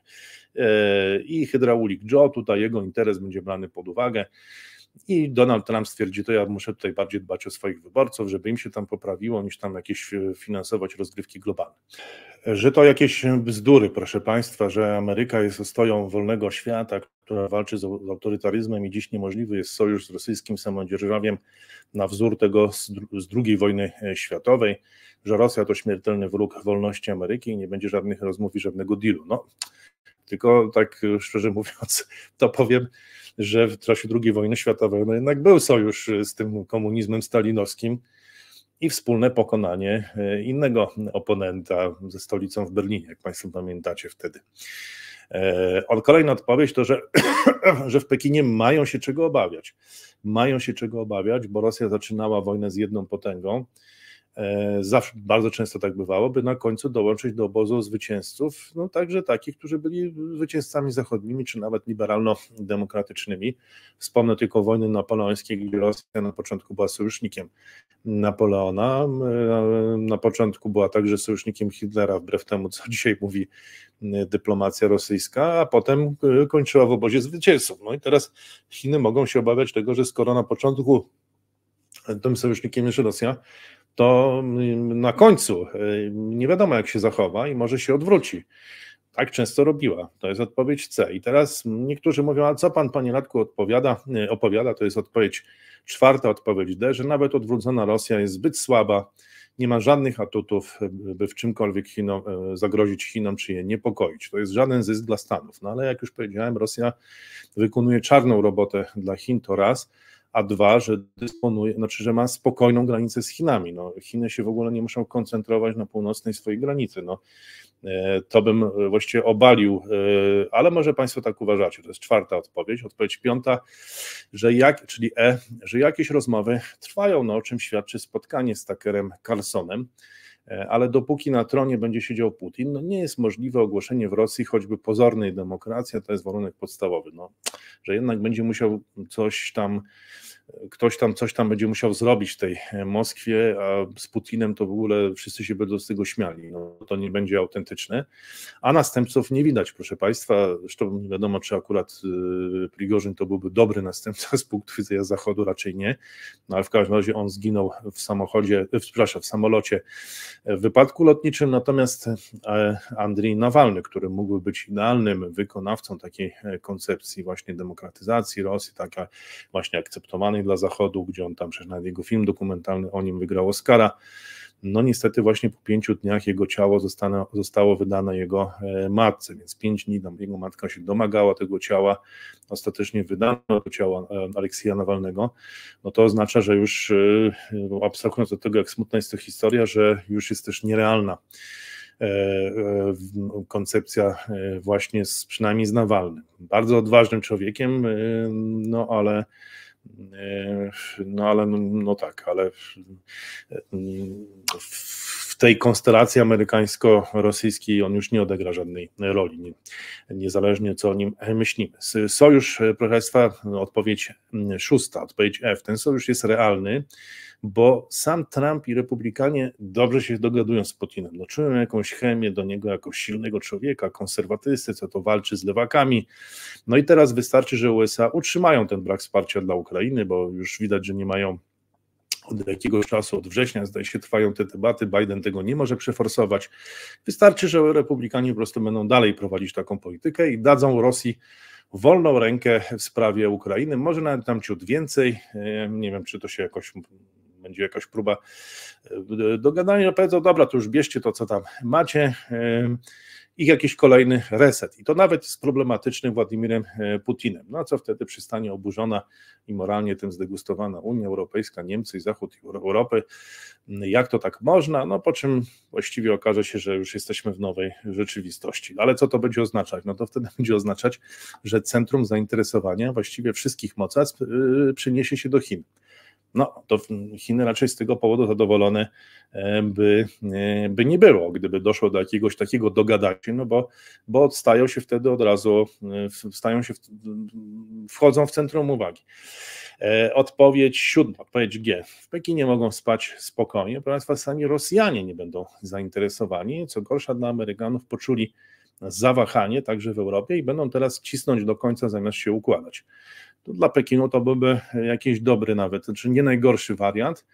E, I hydraulik Joe, tutaj jego interes będzie brany pod uwagę. I Donald Trump stwierdzi, to ja muszę tutaj bardziej dbać o swoich wyborców, żeby im się tam poprawiło, niż tam jakieś e, finansować rozgrywki globalne. Że to jakieś bzdury, proszę Państwa, że Ameryka jest ostoją wolnego świata, która walczy z autorytaryzmem i dziś niemożliwy jest sojusz z rosyjskim samodzierżawiem na wzór tego z II wojny e, światowej, że Rosja to śmiertelny wróg wolności Ameryki i nie będzie żadnych rozmów i żadnego dealu. No, tylko tak szczerze mówiąc, to powiem, że w czasie II wojny światowej no jednak był sojusz z tym komunizmem stalinowskim i wspólne pokonanie e, innego oponenta ze stolicą w Berlinie, jak Państwo pamiętacie wtedy. E, kolejna odpowiedź to, że, że w Pekinie mają się czego obawiać. Mają się czego obawiać, bo Rosja zaczynała wojnę z jedną potęgą. E, zawsze bardzo często tak bywało, by na końcu dołączyć do obozu zwycięzców, no także takich, którzy byli zwycięzcami zachodnimi, czy nawet liberalno-demokratycznymi. Wspomnę tylko wojny napoleońskiej, gdzie Rosja na początku była sojusznikiem Napoleona, e, na początku była także sojusznikiem Hitlera, wbrew temu, co dzisiaj mówi e, dyplomacja rosyjska, a potem kończyła w obozie zwycięzców. No i teraz Chiny mogą się obawiać tego, że skoro na początku tym sojusznikiem jest Rosja, to na końcu y, nie wiadomo, jak się zachowa i może się odwróci. Tak często robiła. To jest odpowiedź C. I teraz niektórzy mówią, a co pan, panie Radku, odpowiada, y, opowiada? To jest odpowiedź czwarta, odpowiedź D, że nawet odwrócona Rosja jest zbyt słaba, nie ma żadnych atutów, by w czymkolwiek Chinom, y, zagrozić Chinom czy je niepokoić. To jest żaden zysk dla Stanów. No ale jak już powiedziałem, Rosja wykonuje czarną robotę dla Chin, to raz a dwa, że dysponuje, znaczy, że ma spokojną granicę z Chinami. No, Chiny się w ogóle nie muszą koncentrować na północnej swojej granicy. No, e, to bym e, właściwie obalił, e, ale może Państwo tak uważacie. To jest czwarta odpowiedź. Odpowiedź piąta, że jak, czyli E, że jakieś rozmowy trwają, no, o czym świadczy spotkanie z Takerem Carlsonem ale dopóki na tronie będzie siedział Putin, no nie jest możliwe ogłoszenie w Rosji choćby pozornej demokracji, a to jest warunek podstawowy, no, że jednak będzie musiał coś tam ktoś tam coś tam będzie musiał zrobić w tej e, Moskwie, a z Putinem to w ogóle wszyscy się będą z tego śmiali. No, to nie będzie autentyczne. A następców nie widać, proszę Państwa. Zresztą nie wiadomo, czy akurat e, Prigorzyn to byłby dobry następca z punktu widzenia Zachodu, raczej nie. No, ale w każdym razie on zginął w samochodzie, e, przepraszam, w samolocie w wypadku lotniczym, natomiast Andrii Nawalny, który mógłby być idealnym wykonawcą takiej koncepcji właśnie demokratyzacji Rosji, taka właśnie akceptowana Niespodzianej dla Zachodu, gdzie on tam przecież nawet jego film dokumentalny o nim wygrał Oscara. No niestety właśnie po pięciu dniach jego ciało zostało, zostało wydane jego e, matce, więc pięć dni tam jego matka się domagała tego ciała, ostatecznie wydano to ciało e, Aleksija Nawalnego, no to oznacza, że już e, abstrahując od tego, jak smutna jest to historia, że już jest też nierealna koncepcja właśnie z, przynajmniej z Nawalnym. Bardzo odważnym człowiekiem, no ale E, no ale no, no tak, ale w, w, w tej konstelacji amerykańsko-rosyjskiej on już nie odegra żadnej roli, nie, niezależnie co o nim myślimy. Sojusz, e, proszę Państwa, odpowiedź mm, szósta, odpowiedź F. Ten sojusz jest realny, bo sam Trump i Republikanie dobrze się dogadują z Putinem. No, czują jakąś chemię do niego jako silnego człowieka, konserwatysty, co to walczy z lewakami. No i teraz wystarczy, że USA utrzymają ten brak wsparcia dla Ukrainy, bo już widać, że nie mają od jakiegoś czasu, od września, zdaje się, trwają te debaty. Biden tego nie może przeforsować. Wystarczy, że Republikanie po prostu będą dalej prowadzić taką politykę i dadzą Rosji wolną rękę w sprawie Ukrainy. Może nawet tam ciut więcej. Nie wiem, czy to się jakoś będzie jakaś próba e, dogadania. Powiedzą, dobra, to już bierzcie to, co tam macie i jakiś kolejny reset. I to nawet z problematycznym Władimirem e, Putinem. No a co wtedy przystanie oburzona i moralnie tym zdegustowana Unia Europejska, Niemcy i Zachód Europy? Mm, jak to tak można? No po czym właściwie okaże się, że już jesteśmy w nowej rzeczywistości. Ale co to będzie oznaczać? No to wtedy będzie oznaczać, że centrum zainteresowania właściwie wszystkich mocarstw e, przyniesie się do Chin no to Chiny raczej z tego powodu zadowolone e, by, e, by nie było, gdyby doszło do jakiegoś takiego dogadania, no bo, bo stają się wtedy od razu, e, stają się, wchodzą w centrum uwagi. Odpowiedź siódma, odpowiedź G. W Pekinie mogą spać spokojnie, ponieważ sami Rosjanie nie będą zainteresowani, co gorsza dla Amerykanów poczuli zawahanie także w Europie i będą teraz cisnąć do końca zamiast się układać to dla Pekinu to byłby e, jakiś dobry nawet, znaczy nie najgorszy wariant,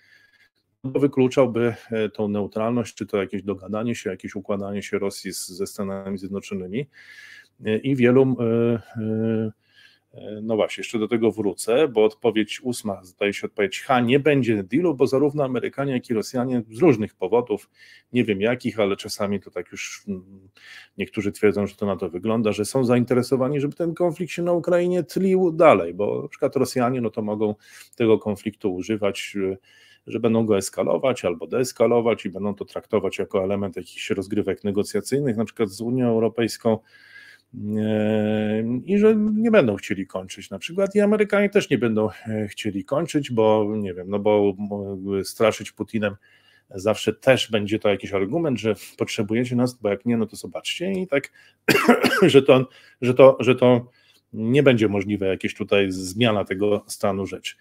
bo wykluczałby e, tą neutralność, czy to jakieś dogadanie się, jakieś układanie się Rosji z, ze Stanami Zjednoczonymi e, i wielu no właśnie, jeszcze do tego wrócę, bo odpowiedź ósma, zdaje się odpowiedź H, nie będzie dealu, bo zarówno Amerykanie, jak i Rosjanie z różnych powodów, nie wiem jakich, ale czasami to tak już mm, niektórzy twierdzą, że to na to wygląda, że są zainteresowani, żeby ten konflikt się na Ukrainie tlił dalej, bo na przykład Rosjanie, no to mogą tego konfliktu używać że będą go eskalować albo deeskalować i będą to traktować jako element jakichś rozgrywek negocjacyjnych, na przykład z Unią Europejską i że nie będą chcieli kończyć na przykład i Amerykanie też nie będą e, chcieli kończyć, bo nie wiem, no bo e, straszyć Putinem zawsze też będzie to jakiś argument, że potrzebujecie nas, bo jak nie, no to zobaczcie i tak, że to, że to, że to nie będzie możliwe jakieś tutaj zmiana tego stanu rzeczy.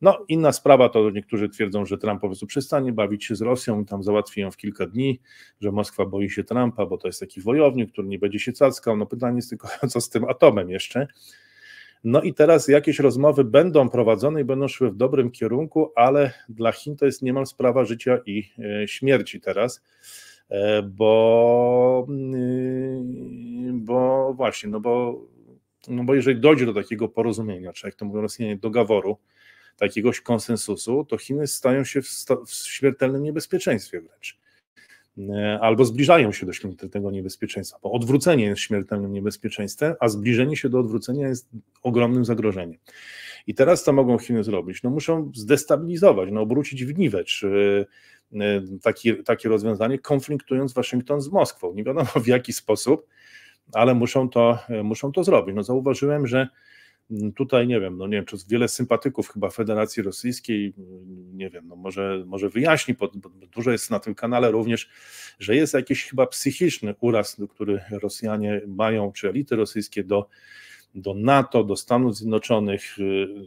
No, inna sprawa to niektórzy twierdzą, że Trump po prostu przestanie bawić się z Rosją i tam załatwi ją w kilka dni, że Moskwa boi się Trumpa, bo to jest taki wojownik, który nie będzie się cackał. No, pytanie jest tylko, co z tym atomem jeszcze. No i teraz jakieś rozmowy będą prowadzone i będą szły w dobrym kierunku, ale dla Chin to jest niemal sprawa życia i e, śmierci teraz e, bo, mm, bo właśnie, no bo, no bo jeżeli dojdzie do takiego porozumienia, czy jak to mówią Rosjanie, do gaworu, jakiegoś konsensusu, to Chiny stają się w, sta- w śmiertelnym niebezpieczeństwie wręcz. E, albo zbliżają się do śmiertelnego niebezpieczeństwa, bo odwrócenie jest śmiertelnym niebezpieczeństwem, a zbliżenie się do odwrócenia jest ogromnym zagrożeniem. I teraz co mogą Chiny zrobić? No muszą zdestabilizować, no obrócić w niwecz e, taki, takie rozwiązanie, konfliktując Waszyngton z Moskwą. Nie wiadomo w jaki sposób, ale muszą to, e, muszą to zrobić. No zauważyłem, że Tutaj nie wiem, no nie wiem, czy wiele sympatyków chyba Federacji Rosyjskiej, nie wiem, no może, może wyjaśni, bo dużo jest na tym kanale również, że jest jakiś chyba psychiczny uraz, który Rosjanie mają, czy elity rosyjskie do, do NATO, do Stanów Zjednoczonych,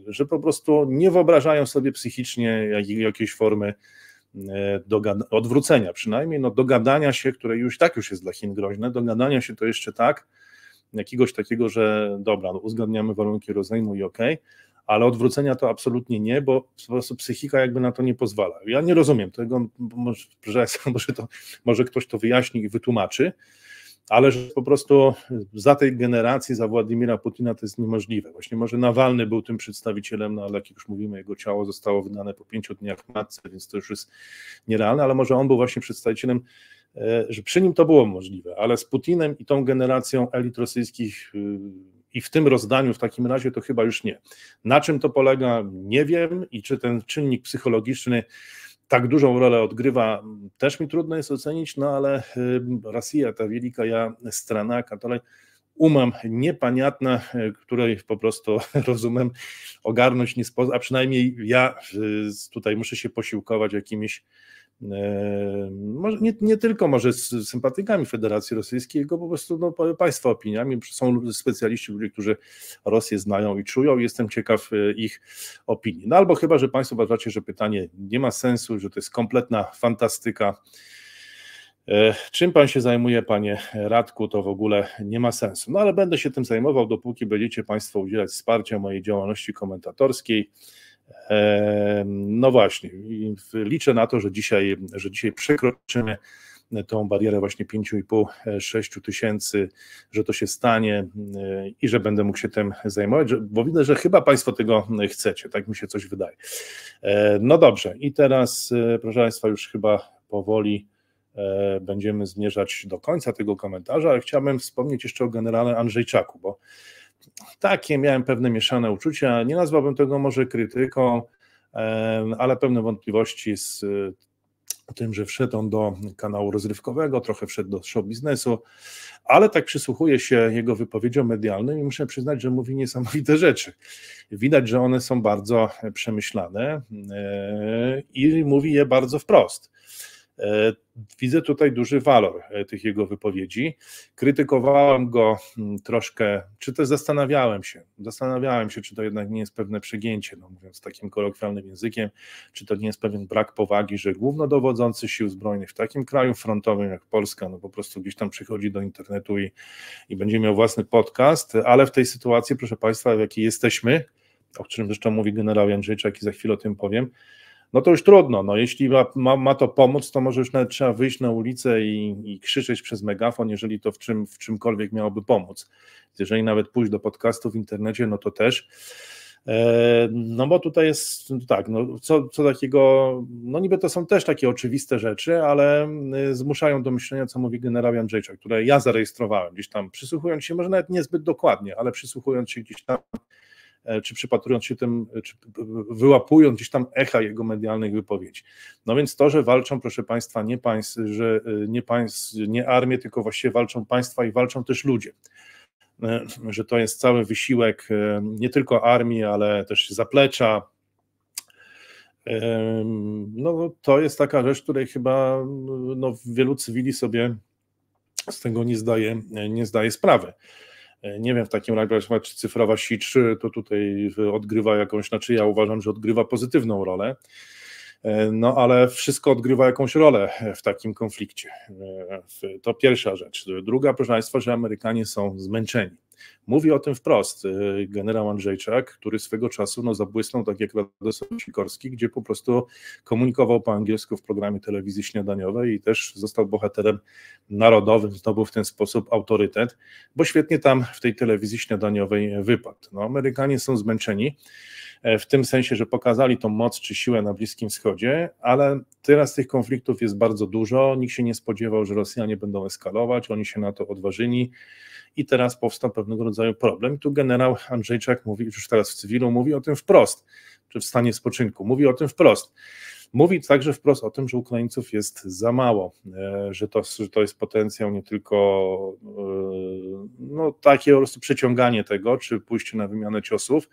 że po prostu nie wyobrażają sobie psychicznie jakiejś formy e, odwrócenia, przynajmniej no, dogadania się, które już tak już jest dla Chin groźne, dogadania się to jeszcze tak, jakiegoś takiego, że dobra, no uzgadniamy warunki rozejmu i okej, okay, ale odwrócenia to absolutnie nie, bo po prostu psychika jakby na to nie pozwala. Ja nie rozumiem tego, może, może, to, może ktoś to wyjaśni i wytłumaczy, ale że po prostu za tej generacji, za Władimira Putina to jest niemożliwe. Właśnie może Nawalny był tym przedstawicielem, no ale jak już mówimy, jego ciało zostało wydane po pięciu dniach matce, więc to już jest nierealne, ale może on był właśnie przedstawicielem E, że przy nim to było możliwe, ale z Putinem i tą generacją elit rosyjskich y, i w tym rozdaniu w takim razie to chyba już nie. Na czym to polega, nie wiem i czy ten czynnik psychologiczny tak dużą rolę odgrywa, też mi trudno jest ocenić, no ale y, Rosja, ta wielka strana, która umam niepaniatna, y, której po prostu rozumiem ogarnąć nie sposób, a przynajmniej ja tutaj muszę się posiłkować jakimiś nie, nie tylko może z sympatykami Federacji Rosyjskiej, tylko po prostu no, Państwa opiniami. Są specjaliści, ludzie, którzy Rosję znają i czują. Jestem ciekaw e, ich opinii. No albo chyba, że Państwo uważacie, że pytanie nie ma sensu, że to jest kompletna fantastyka. E, czym pan się zajmuje, panie Radku, to w ogóle nie ma sensu. No ale będę się tym zajmował, dopóki będziecie państwo udzielać wsparcia mojej działalności komentatorskiej. No właśnie, liczę na to, że dzisiaj, że dzisiaj przekroczymy tą barierę właśnie 5,5-6 e, tysięcy, że to się stanie e, i że będę mógł się tym zajmować, bo widzę, że chyba Państwo tego chcecie, tak mi się coś wydaje. E, no dobrze, i teraz, proszę Państwa, już chyba powoli będziemy zmierzać do końca tego komentarza, ale chciałbym wspomnieć jeszcze o generale Andrzejczaku, bo takie miałem pewne mieszane uczucia. Nie nazwałbym tego może krytyką, e, ale pewne wątpliwości z e, tym, że wszedł on do kanału rozrywkowego, trochę wszedł do show biznesu, ale tak przysłuchuję się jego wypowiedziom medialnym i muszę przyznać, że mówi niesamowite rzeczy. Widać, że one są bardzo przemyślane e, i mówi je bardzo wprost. Widzę tutaj duży walor e, tych jego wypowiedzi. Krytykowałem go mm, troszkę, czy też zastanawiałem się. Zastanawiałem się, czy to jednak nie jest pewne przegięcie, no mówiąc takim kolokwialnym językiem, czy to nie jest pewien brak powagi, że głównodowodzący sił zbrojnych w takim kraju frontowym jak Polska, no po prostu gdzieś tam przychodzi do internetu i, i będzie miał własny podcast, ale w tej sytuacji, proszę Państwa, w jakiej jesteśmy, o czym zresztą mówi generał Jędrzejczak i za chwilę o tym powiem, no to już trudno. No, jeśli ma, ma, ma, to pomóc, to może już nawet trzeba wyjść na ulicę i, i krzyczeć przez megafon, jeżeli to w, czym, w czymkolwiek miałoby pomóc. Jeżeli nawet pójść do podcastu w internecie, no to też. E, no bo tutaj jest tak, no co, co takiego, no niby to są też takie oczywiste rzeczy, ale y, zmuszają do myślenia, co mówi generał Jędrzejczak, które ja zarejestrowałem gdzieś tam, przysłuchując się, może nawet niezbyt dokładnie, ale przysłuchując się gdzieś tam E, czy przypatrując się tym, e, czy wyłapując gdzieś tam echa jego medialnych wypowiedzi. No więc to, że walczą, proszę Państwa, nie państw, że e, nie państw, nie armie, tylko właściwie walczą państwa i walczą też ludzie że to jest cały wysiłek nie tylko armii, ale też zaplecza. No, to jest taka rzecz, której chyba no, wielu cywili sobie z tego nie zdaje, nie zdaje sprawy. E, nie wiem w takim razie, czy cyfrowa sicz to tutaj e, odgrywa jakąś, znaczy ja uważam, że odgrywa pozytywną rolę. E, no ale wszystko odgrywa jakąś rolę w takim konflikcie. To pierwsza rzecz. Druga, proszę Państwa, że Amerykanie są zmęczeni. Mówi o tym wprost y, generał Andrzejczak, który swego czasu no, zabłysnął tak jak Radosław Sikorski, gdzie po prostu komunikował po angielsku w programie telewizji śniadaniowej i też został bohaterem narodowym, zdobył w ten sposób autorytet, bo świetnie tam w tej telewizji śniadaniowej wypadł. No, Amerykanie są zmęczeni e, w tym sensie, że pokazali tą moc czy siłę na Bliskim Wschodzie, ale teraz tych konfliktów jest bardzo dużo. Nikt się nie spodziewał, że Rosjanie będą eskalować, oni się na to odważyli i teraz powstał pewnego rodzaju problem. I tu generał Andrzejczak mówi, już teraz w cywilu, mówi o tym wprost, czy w stanie spoczynku, mówi o tym wprost. Mówi także wprost o tym, że Ukraińców jest za mało, e, że to, że to jest potencjał nie tylko e, no, takie po prostu przeciąganie tego, czy pójście na wymianę ciosów,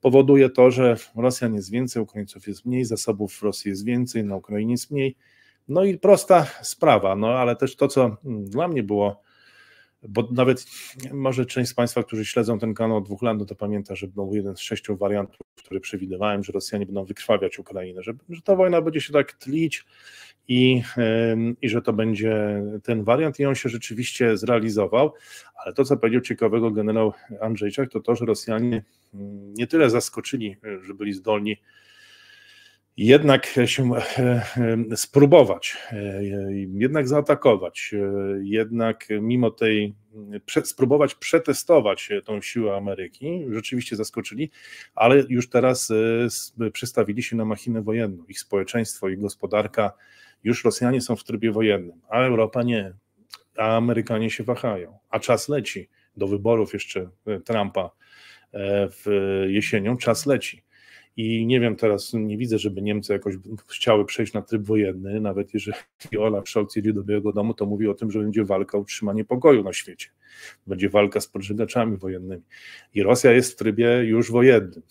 powoduje to, że Rosjan jest więcej, Ukraińców jest mniej, zasobów w Rosji jest więcej, na Ukrainie jest mniej. No i prosta sprawa, no ale też to, co mm, dla mnie było bo nawet może część z Państwa, którzy śledzą ten kanał od dwóch lat, no to pamięta, że był jeden z sześciu wariantów, który przewidywałem, że Rosjanie będą wykrwawiać Ukrainę, że, że ta wojna będzie się tak tlić i, i że to będzie ten wariant i on się rzeczywiście zrealizował, ale to, co powiedział ciekawego generał Andrzejczak, to to, że Rosjanie mm, nie tyle zaskoczyli, e, że byli zdolni jednak się e, e, spróbować, e, jednak zaatakować, jednak mimo tej, spróbować przetestować tą siłę Ameryki. Rzeczywiście zaskoczyli, ale już teraz przystawili się na machinę wojenną. Ich społeczeństwo, ich gospodarka, już Rosjanie są w trybie wojennym, a Europa nie, a Amerykanie się wahają, a czas leci. Do wyborów jeszcze Trumpa w jesienią czas leci. I nie wiem teraz, nie widzę, żeby Niemcy jakoś chciały przejść na tryb wojenny, nawet jeżeli Olaf Scholz jedzie do Białego Domu, to mówi o tym, że będzie walka o utrzymanie pokoju na świecie. Będzie walka z podżegaczami wojennymi. I Rosja jest w trybie już wojennym.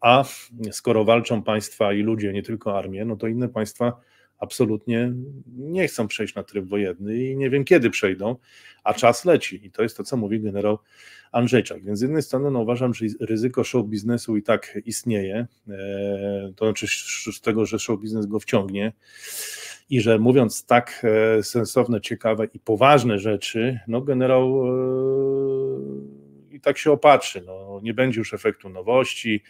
A skoro walczą państwa i ludzie, nie tylko armie, no to inne państwa absolutnie nie chcą przejść na tryb wojenny i nie wiem kiedy przejdą, a czas leci. I to jest to, co mówi generał Andrzejczak. Więc z jednej strony no, uważam, że ryzyko show biznesu i tak istnieje, e, to znaczy z tego, że show biznes go wciągnie i że mówiąc tak e, sensowne, ciekawe i poważne rzeczy, no generał e, i tak się opatrzy, no, nie będzie już efektu nowości,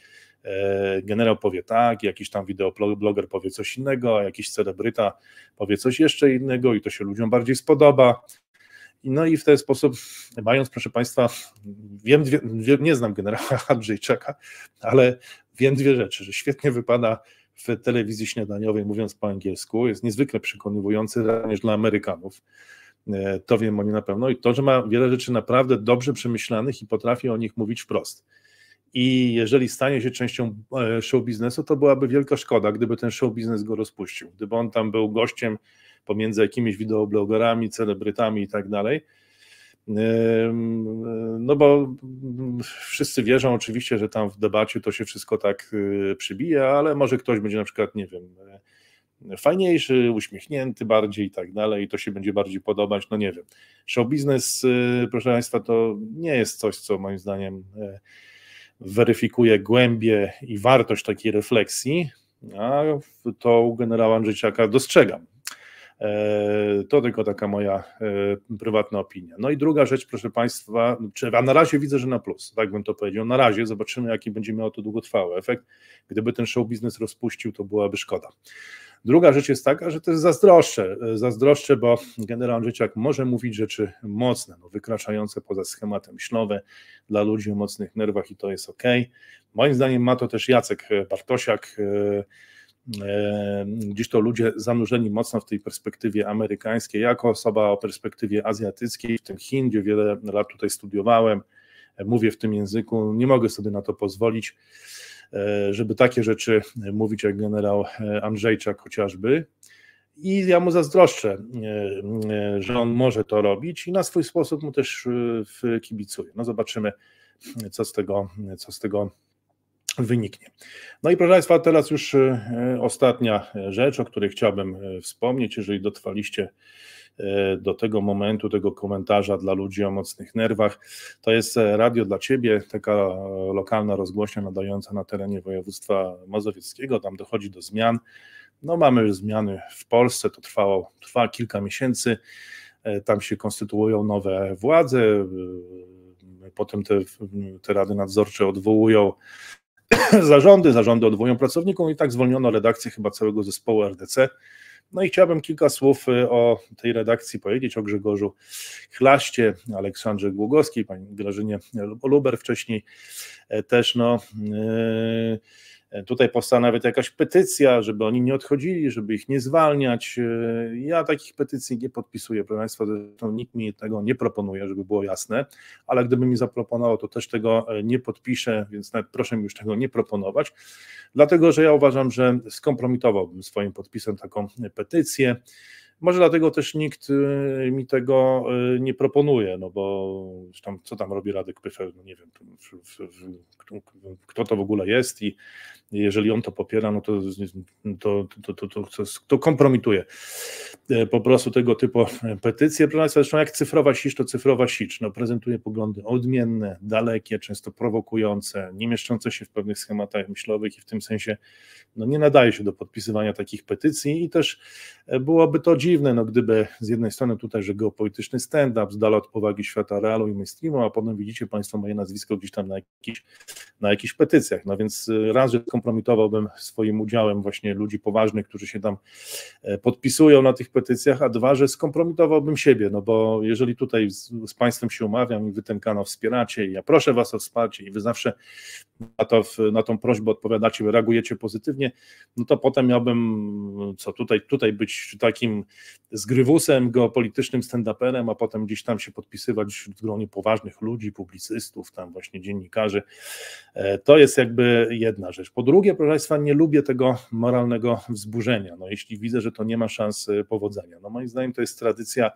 E, generał powie tak, jakiś tam wideobloger powie coś innego, a jakiś celebryta powie coś jeszcze innego i to się ludziom bardziej spodoba. No i w ten sposób, mając, proszę Państwa, wiem, nie znam generała Andrzejczaka, ale wiem dwie rzeczy, że świetnie wypada w telewizji śniadaniowej, mówiąc po angielsku, jest niezwykle przekonywujący również dla Amerykanów. E, to wiem o na pewno i to, że ma wiele rzeczy naprawdę dobrze przemyślanych i potrafi o nich mówić wprost. I jeżeli stanie się częścią e, show biznesu, to byłaby wielka szkoda, gdyby ten show biznes go rozpuścił. Gdyby on tam był gościem pomiędzy jakimiś wideoblogerami, celebrytami i tak dalej. No bo wszyscy wierzą oczywiście, że tam w debacie to się wszystko tak y, przybije, ale może ktoś będzie na przykład, nie wiem, e, fajniejszy, uśmiechnięty bardziej i tak dalej, i to się będzie bardziej podobać, no nie wiem. Show biznes, y, proszę Państwa, to nie jest coś, co moim zdaniem e, weryfikuje głębie i wartość takiej refleksji, a to u generała Andrzejczaka dostrzegam. E, to tylko taka moja e, prywatna opinia. No i druga rzecz, proszę Państwa, a na razie widzę, że na plus, tak bym to powiedział. Na razie zobaczymy, jaki będzie miał to długotrwały efekt. Gdyby ten show biznes rozpuścił, to byłaby szkoda. Druga rzecz jest taka, że to jest zazdroszczę. E, zazdroszczę, bo generał Andrzejczak może mówić rzeczy mocne, no, wykraczające poza schematy myślowe dla ludzi o mocnych nerwach i to jest ok. Moim zdaniem ma to też Jacek e, Bartosiak. E, gdzieś to ludzie zanurzeni mocno w tej perspektywie amerykańskiej, jako osoba o perspektywie azjatyckiej, w tym Chin, gdzie wiele lat tutaj studiowałem, mówię w tym języku, nie mogę sobie na to pozwolić. E, żeby takie rzeczy mówić jak generał e, Andrzejczak chociażby. I ja mu zazdroszczę, e, że on może to robić i na swój sposób mu też kibicuję. No zobaczymy, co z tego, co z tego wyniknie. No i proszę Państwa, teraz już ostatnia rzecz, o której chciałbym wspomnieć, jeżeli dotrwaliście E, do tego momentu, tego komentarza dla ludzi o mocnych nerwach. To jest e, radio dla ciebie, taka e, lokalna rozgłośnia nadająca na terenie województwa mazowieckiego. Tam dochodzi do zmian. No, mamy zmiany w Polsce, to trwało, trwa kilka miesięcy. Tam się konstytuują nowe władze, potem te, te rady nadzorcze odwołują zarządy, zarządy odwołują pracowników i tak zwolniono redakcję chyba całego zespołu RDC. No i chciałbym kilka słów y, o tej redakcji powiedzieć, o Grzegorzu Chlaście, Aleksandrze Głogowskiej, pani Grażynie Luber wcześniej e, też. No, yy Tutaj powstała nawet jakaś petycja, żeby oni nie odchodzili, żeby ich nie zwalniać. E, ja takich petycji nie podpisuję, proszę Państwa, zresztą nikt mi tego nie proponuje, żeby było jasne, ale gdyby mi zaproponował, to też tego e, nie podpiszę, więc nawet proszę mi już tego nie proponować, dlatego że ja uważam, że skompromitowałbym swoim podpisem taką e, petycję. Może dlatego też nikt y, mi tego y, nie proponuje, no bo tam, co tam robi Radek Pyfel, no nie wiem, kto to w ogóle jest i jeżeli on to popiera, no to, to, to, to, to, kompromituje y, po prostu tego typu petycje. Zresztą jak cyfrowa sicz, to cyfrowa sicz. No, prezentuje poglądy odmienne, dalekie, często prowokujące, nie mieszczące się w pewnych schematach myślowych i w tym sensie no, nie nadaje się do podpisywania takich petycji i też byłoby to dziwne, dziwne, no gdyby z jednej strony tutaj, że geopolityczny stand-up z dala od powagi świata realu i mainstreamu, a potem widzicie Państwo moje nazwisko gdzieś tam na jakichś na jakich petycjach. No więc y, raz, że skompromitowałbym swoim udziałem właśnie ludzi poważnych, którzy się tam e, podpisują na tych petycjach, a dwa, że skompromitowałbym siebie, no bo jeżeli tutaj z, z Państwem się umawiam i Wy ten kanał wspieracie i ja proszę Was o wsparcie i Wy zawsze na, to, na tą prośbę odpowiadacie, reagujecie pozytywnie, no to potem miałbym, co tutaj, tutaj być takim z grywusem geopolitycznym stand-uperem, a potem gdzieś tam się podpisywać w gronie poważnych ludzi, publicystów, tam właśnie dziennikarzy. E, to jest jakby jedna rzecz. Po drugie, proszę Państwa, nie lubię tego moralnego wzburzenia. No, jeśli widzę, że to nie ma szans e, powodzenia. No, moim zdaniem to jest tradycja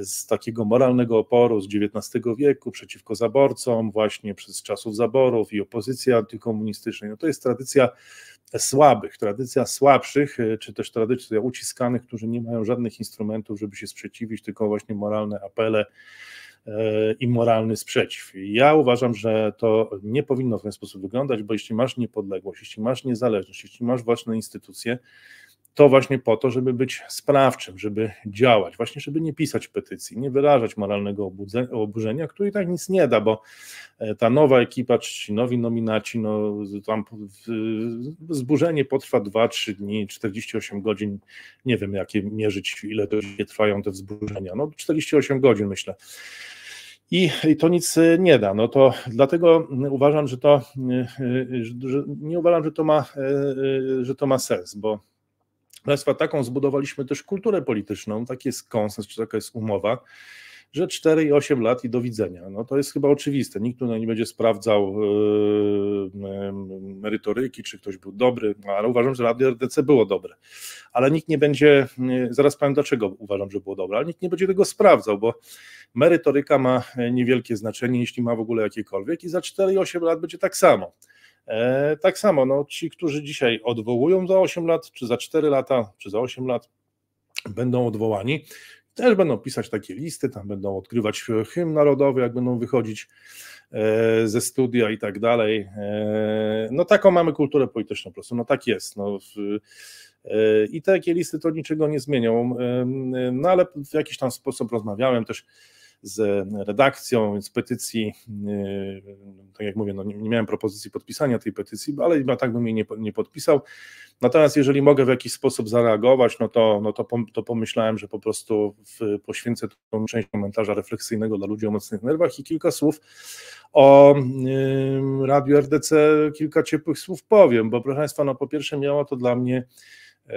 z takiego moralnego oporu z XIX wieku przeciwko zaborcom, właśnie przez czasów zaborów i opozycji antykomunistycznej. No to jest tradycja słabych, tradycja słabszych, e, czy też tradycja uciskanych, którzy nie mają żadnych instrumentów, żeby się sprzeciwić, tylko właśnie moralne apele e, i moralny sprzeciw. Ja uważam, że to nie powinno w ten sposób wyglądać, bo jeśli masz niepodległość, jeśli masz niezależność, jeśli masz własne instytucje, to właśnie po to, żeby być sprawczym, żeby działać, właśnie żeby nie pisać petycji, nie wyrażać moralnego oburzenia, który i tak nic nie da, bo e, ta nowa ekipa, czy nowi nominaci, no, tam zburzenie potrwa 2-3 dni, 48 godzin, nie wiem jakie mierzyć, ile to trwają te wzburzenia, no 48 godzin myślę. I, I, to nic e, nie da. No to dlatego uważam, że to e, że nie uważam, że to ma, że to ma sens, bo Państwa taką zbudowaliśmy też kulturę polityczną, taki jest konsens, czy taka jest umowa, że 4 i 8 lat i do widzenia. No to jest chyba oczywiste. Nikt tu nie będzie sprawdzał yy, merytoryki, czy ktoś był dobry, no, ale uważam, że Radio RDC było dobre. Ale nikt nie będzie, yy, zaraz powiem dlaczego uważam, że było dobre, ale nikt nie będzie tego sprawdzał, bo merytoryka ma niewielkie znaczenie, jeśli ma w ogóle jakiekolwiek i za 4 i 8 lat będzie tak samo. E, tak samo, no, ci, którzy dzisiaj odwołują za 8 lat, czy za 4 lata, czy za 8 lat, będą odwołani. Też będą pisać takie listy, tam będą odkrywać hymn narodowy, jak będą wychodzić e, ze studia i tak dalej. E, no taką mamy kulturę polityczną po prostu, no tak jest. No. I takie listy to niczego nie zmienią, no ale w jakiś tam sposób rozmawiałem też z redakcją, więc petycji, yy, tak jak mówię, no nie, miałem propozycji podpisania tej petycji, ale tak bym jej nie, nie podpisał. Natomiast jeżeli mogę w jakiś sposób zareagować, no to, no to, to pomyślałem, że po prostu w, poświęcę tą część komentarza refleksyjnego dla ludzi o mocnych nerwach i kilka słów o yy, Radiu RDC, kilka ciepłych słów powiem, bo proszę Państwa, no po pierwsze miało to dla mnie yy,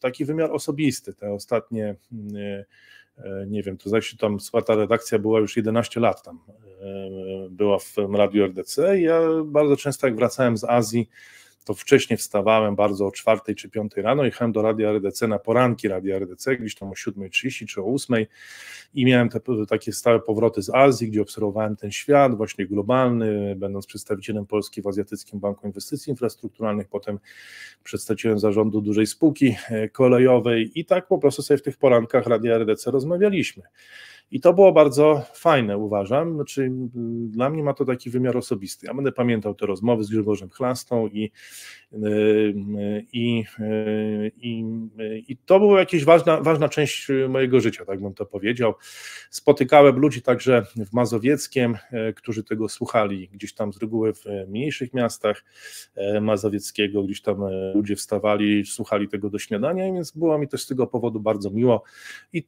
taki wymiar osobisty, te ostatnie yy, E, nie wiem, to zresztą tam składa redakcja była już 11 lat tam, e, była w Radiu RDC i ja bardzo często jak wracałem z Azji, to wcześniej wstawałem bardzo o 4 czy 5 rano, jechałem do Radia RDC na poranki Radia RDC, gdzieś tam o 7.30 czy o 8.00 i miałem te, takie stałe powroty z Azji, gdzie obserwowałem ten świat właśnie globalny, będąc przedstawicielem Polski w Azjatyckim Banku Inwestycji Infrastrukturalnych, potem przedstawicielem zarządu dużej spółki e, kolejowej i tak po prostu sobie w tych porankach Radia RDC rozmawialiśmy. I to było bardzo fajne, uważam. Znaczy, mm, dla mnie ma to taki wymiar osobisty. Ja będę pamiętał te rozmowy z Grzegorzem Chlastą i, y, y, i, y, i, i to była jakaś ważna, ważna część mojego życia, tak bym to powiedział. Spotykałem ludzi także w Mazowieckiem, e, którzy tego słuchali gdzieś tam z reguły w e, mniejszych miastach e, Mazowieckiego, gdzieś tam ludzie wstawali, słuchali tego do śniadania, więc było mi też z tego powodu bardzo miło. I,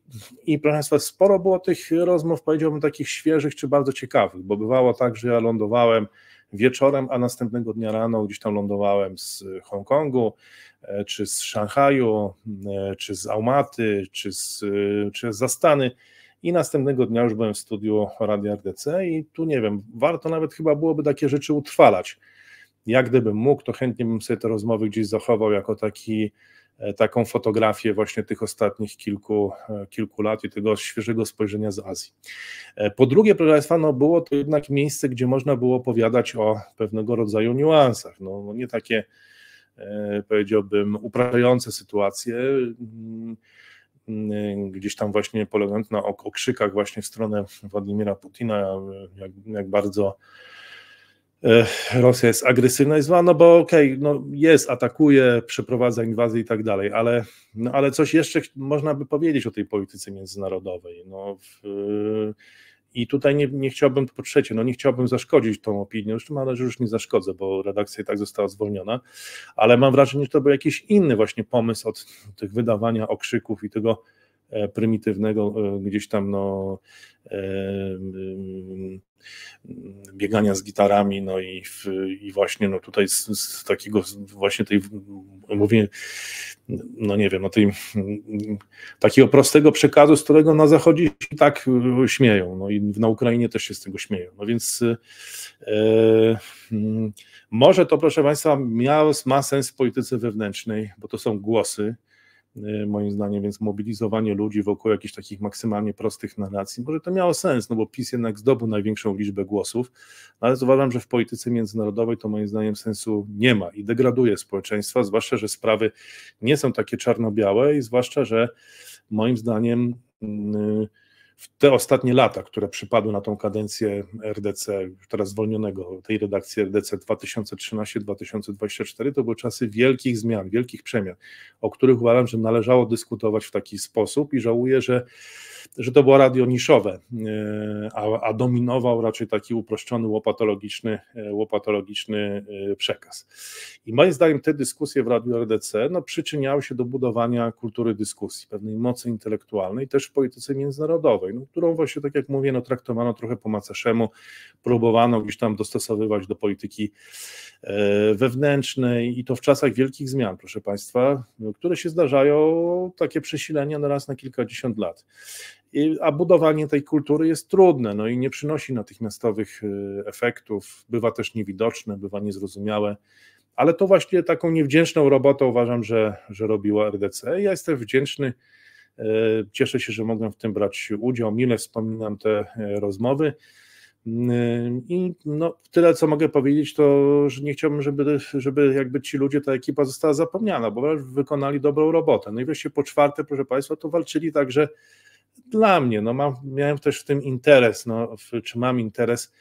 i proszę Państwa, sporo było tych tych rozmów, powiedziałbym, takich świeżych czy bardzo ciekawych, bo bywało tak, że ja lądowałem wieczorem, a następnego dnia rano gdzieś tam lądowałem z Hongkongu, e, czy z Szanghaju, e, czy z Aumaty, czy z, e, czy z Zastany. I następnego dnia już byłem w studiu Radia RDC i tu nie wiem, warto nawet chyba byłoby takie rzeczy utrwalać. Jak gdybym mógł, to chętnie bym sobie te rozmowy gdzieś zachował jako taki E, taką fotografię właśnie tych ostatnich kilku, e, kilku lat i tego świeżego spojrzenia z Azji. E, po drugie, proszę Państwa, no było to jednak miejsce, gdzie można było opowiadać o pewnego rodzaju niuansach, no, no nie takie powiedziałbym upraszające sytuacje, mm, mm, gdzieś tam właśnie polegając na okrzykach właśnie w stronę Władimira Putina, jak, jak bardzo E, Rosja jest agresywna i zła, no bo okej, okay, no jest, atakuje, przeprowadza inwazję i tak dalej, ale, no ale coś jeszcze można by powiedzieć o tej polityce międzynarodowej. No, w, I tutaj nie, nie chciałbym, po trzecie, no nie chciałbym zaszkodzić tą opinią, zresztą ale że już nie zaszkodzę, bo redakcja i tak została zwolniona, ale mam wrażenie, że to był jakiś inny właśnie pomysł od tych wydawania okrzyków i tego E, prymitywnego e, gdzieś tam no, e, mm, biegania z gitarami, no i, i właśnie no tutaj z, z takiego właśnie tej, mówię, no nie wiem, no tej, takiego prostego przekazu, z którego na zachodzie się tak śmieją, no i na Ukrainie też się z tego śmieją, no więc e, mm, może to, proszę Państwa, miało, ma sens w polityce wewnętrznej, bo to są głosy, Y, moim zdaniem, więc mobilizowanie ludzi wokół jakichś takich maksymalnie prostych narracji, może to miało sens, no bo PiS jednak zdobył największą liczbę głosów, ale uważam, że w polityce międzynarodowej to moim zdaniem sensu nie ma i degraduje społeczeństwa, zwłaszcza, że sprawy nie są takie czarno-białe i zwłaszcza, że moim zdaniem yy, w te ostatnie lata, które przypadły na tą kadencję RDC, teraz zwolnionego tej redakcji RDC 2013-2024, to były czasy wielkich zmian, wielkich przemian, o których uważam, że należało dyskutować w taki sposób i żałuję, że, że to było radio niszowe, e, a, a dominował raczej taki uproszczony, łopatologiczny, e, łopatologiczny e, przekaz. I moim zdaniem te dyskusje w radiu RDC no, przyczyniały się do budowania kultury dyskusji, pewnej mocy intelektualnej też w polityce międzynarodowej, finansowej, no, którą właśnie, tak jak mówię, no, traktowano trochę po macoszemu, próbowano gdzieś tam dostosowywać do polityki e, wewnętrznej i to w czasach wielkich zmian, proszę Państwa, no, które się zdarzają, takie przesilenia na raz na kilkadziesiąt lat. I, a budowanie tej kultury jest trudne, no i nie przynosi natychmiastowych e, efektów, bywa też niewidoczne, bywa niezrozumiałe, ale to właśnie taką niewdzięczną robotę uważam, że, że robiła RDC. Ja jestem wdzięczny E, cieszę się, że mogłem w tym brać udział. Mile wspominam te e, rozmowy. Mm, e, I no, tyle, co mogę powiedzieć, to że nie chciałbym, żeby, żeby jakby ci ludzie, ta ekipa została zapomniana, bo wykonali dobrą robotę. No i wreszcie po czwarte, proszę Państwa, to walczyli także dla mnie. No, mam, miałem też w tym interes, no, w, czy mam interes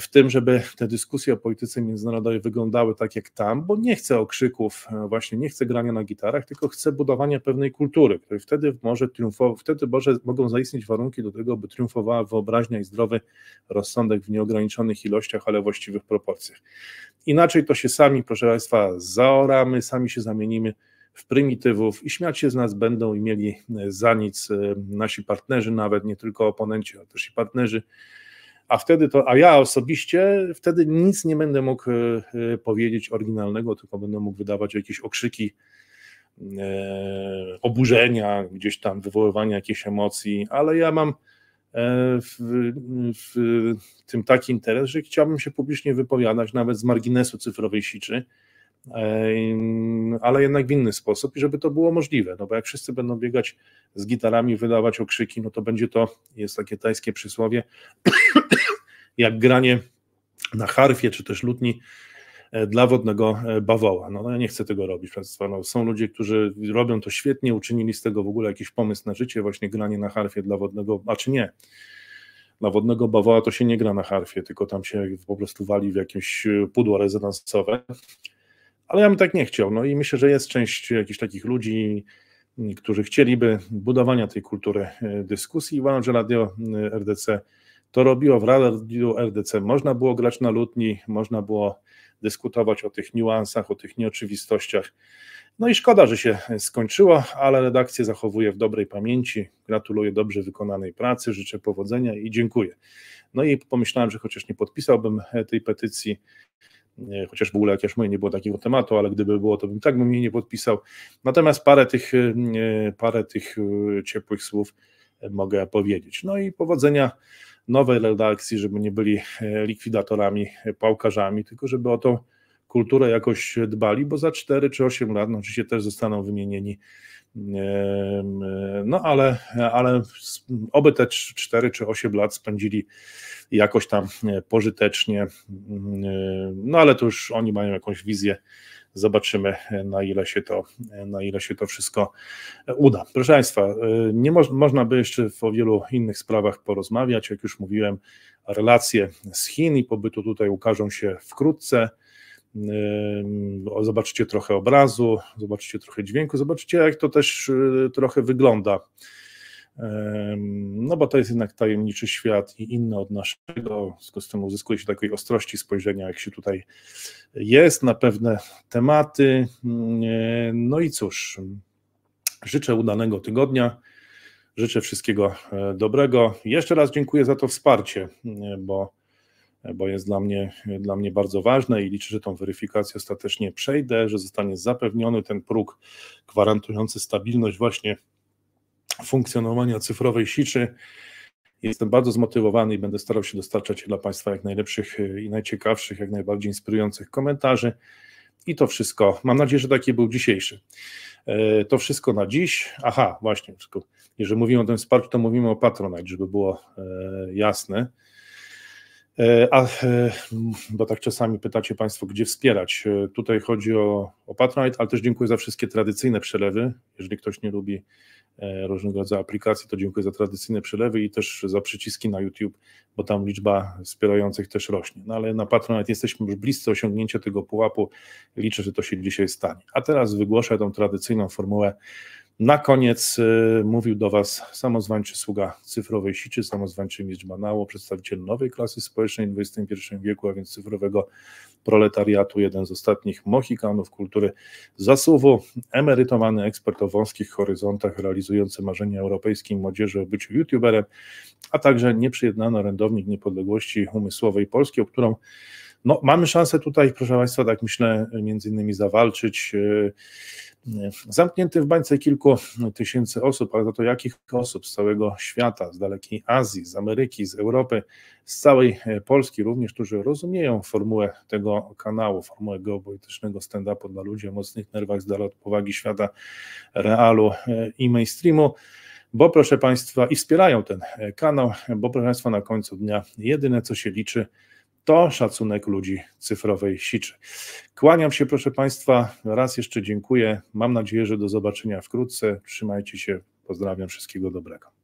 w tym, żeby te dyskusje o polityce międzynarodowej wyglądały tak jak tam, bo nie chcę okrzyków, e, właśnie nie chcę grania na gitarach, tylko chcę budowania pewnej kultury, której wtedy może triumfować, wtedy może mogą zaistnieć warunki do tego, by triumfowała wyobraźnia i zdrowy rozsądek w nieograniczonych ilościach, ale właściwych proporcjach. Inaczej to się sami, proszę Państwa, zaoramy, sami się zamienimy w prymitywów i śmiać się z nas będą i mieli e, za nic e, nasi partnerzy, nawet nie tylko oponenci, ale też i partnerzy a wtedy to, a ja osobiście wtedy nic nie będę mógł e, e, powiedzieć oryginalnego, tylko będę mógł wydawać jakieś okrzyki e, oburzenia, gdzieś tam wywoływania jakichś emocji, ale ja mam w, w, tym taki interes, że chciałbym się publicznie wypowiadać nawet z marginesu cyfrowej siczy, ale jednak w inny sposób i żeby to było możliwe, no bo jak wszyscy będą biegać z gitarami, wydawać okrzyki, no to będzie to, jest takie tajskie przysłowie, jak granie na harfie czy też lutni e, dla wodnego e, bawoła. No, no ja nie chcę tego robić, Państwa. No, są ludzie, którzy robią to świetnie, uczynili z tego w ogóle jakiś pomysł na życie, właśnie granie na harfie dla wodnego, a czy nie. Na wodnego bawoła to się nie gra na harfie, tylko tam się po prostu wali w jakieś e, pudło rezonansowe. Ale ja bym tak nie chciał. No i myślę, że jest część jakichś takich ludzi, którzy chcieliby budowania tej kultury dyskusji. Uważam, że radio RDC to robiło w Radiu RDC. Można było grać na lutni, można było dyskutować o tych niuansach, o tych nieoczywistościach. No i szkoda, że się skończyło, ale redakcję zachowuję w dobrej pamięci. Gratuluję dobrze wykonanej pracy, życzę powodzenia i dziękuję. No i pomyślałem, że chociaż nie podpisałbym e, tej petycji, e, chociaż w ogóle jak moje nie było takiego tematu, ale gdyby było, to bym tak bym jej nie podpisał. Natomiast parę tych, e, parę tych ciepłych słów mogę powiedzieć. No i powodzenia nowej redakcji, żeby nie byli likwidatorami, pałkarzami, tylko żeby o tą kulturę jakoś dbali, bo za 4 czy 8 lat no, oczywiście też zostaną wymienieni. No ale, ale oby te 4 czy 8 lat spędzili jakoś tam e, pożytecznie. Mm, e, no ale to już oni mają jakąś wizję. Zobaczymy, e, na ile się to, na ile się to wszystko uda. Proszę Państwa, nie mo można by jeszcze o wielu innych sprawach porozmawiać. Jak już mówiłem, relacje z Chin i pobytu tutaj ukażą się wkrótce. Zobaczycie trochę obrazu, zobaczycie trochę dźwięku, zobaczycie, jak to też y, trochę wygląda. No bo to jest jednak tajemniczy świat i inny od naszego, w związku z tym uzyskuje się takiej ostrości spojrzenia, jak się tutaj jest, na pewne tematy. Y, no i cóż, życzę udanego tygodnia, życzę wszystkiego e, dobrego. Jeszcze raz dziękuję za to wsparcie, y, bo bo jest dla mnie, dla mnie bardzo ważne i liczę, że tą weryfikację ostatecznie przejdę, że zostanie zapewniony ten próg gwarantujący stabilność właśnie funkcjonowania cyfrowej siczy. Jestem bardzo zmotywowany i będę starał się dostarczać dla Państwa jak najlepszych e, i najciekawszych, jak najbardziej inspirujących komentarzy. I to wszystko. Mam nadzieję, że taki był dzisiejszy. E, to wszystko na dziś. Aha, właśnie, jeżeli mówimy o tym wsparciu, to mówimy o Patronite, żeby było e, jasne. E, a, e, bo tak czasami pytacie Państwo, gdzie wspierać. E, tutaj chodzi o, o Patronite, ale też dziękuję za wszystkie tradycyjne przelewy. Jeżeli ktoś nie lubi różnego rodzaju aplikacji, to dziękuję za tradycyjne przelewy i też za przyciski na YouTube, bo tam liczba wspierających też rośnie. No ale na Patronite jesteśmy już bliscy osiągnięcia tego pułapu. Liczę, że to się dzisiaj stanie. A teraz wygłoszę tą tradycyjną formułę na koniec y, mówił do Was samozwańczy sługa cyfrowej siczy, samozwańczy Miecz przedstawiciel nowej klasy społecznej w XXI wieku, a więc cyfrowego proletariatu, jeden z ostatnich mohikanów kultury zasuwu, emerytowany ekspert o wąskich horyzontach, realizujący marzenia europejskiej młodzieży o byciu youtuberem, a także nieprzyjednany orędownik niepodległości umysłowej Polski, o którą no, mamy szansę tutaj, proszę Państwa, tak myślę, między innymi zawalczyć. E, e, zamknięty w bańce kilku tysięcy osób, ale za to jakich osób z całego świata, z dalekiej Azji, z Ameryki, z Europy, z całej e, Polski, również, którzy rozumieją formułę tego kanału, formułę geopolitycznego stand-upu dla ludzi o mocnych nerwach, z dala od powagi świata, realu i mainstreamu bo proszę Państwa, i wspierają ten kanał, bo proszę Państwa, na końcu dnia jedyne co się liczy, to szacunek ludzi cyfrowej siczy. Kłaniam się, proszę Państwa. Raz jeszcze dziękuję. Mam nadzieję, że do zobaczenia wkrótce. Trzymajcie się. Pozdrawiam. Wszystkiego dobrego.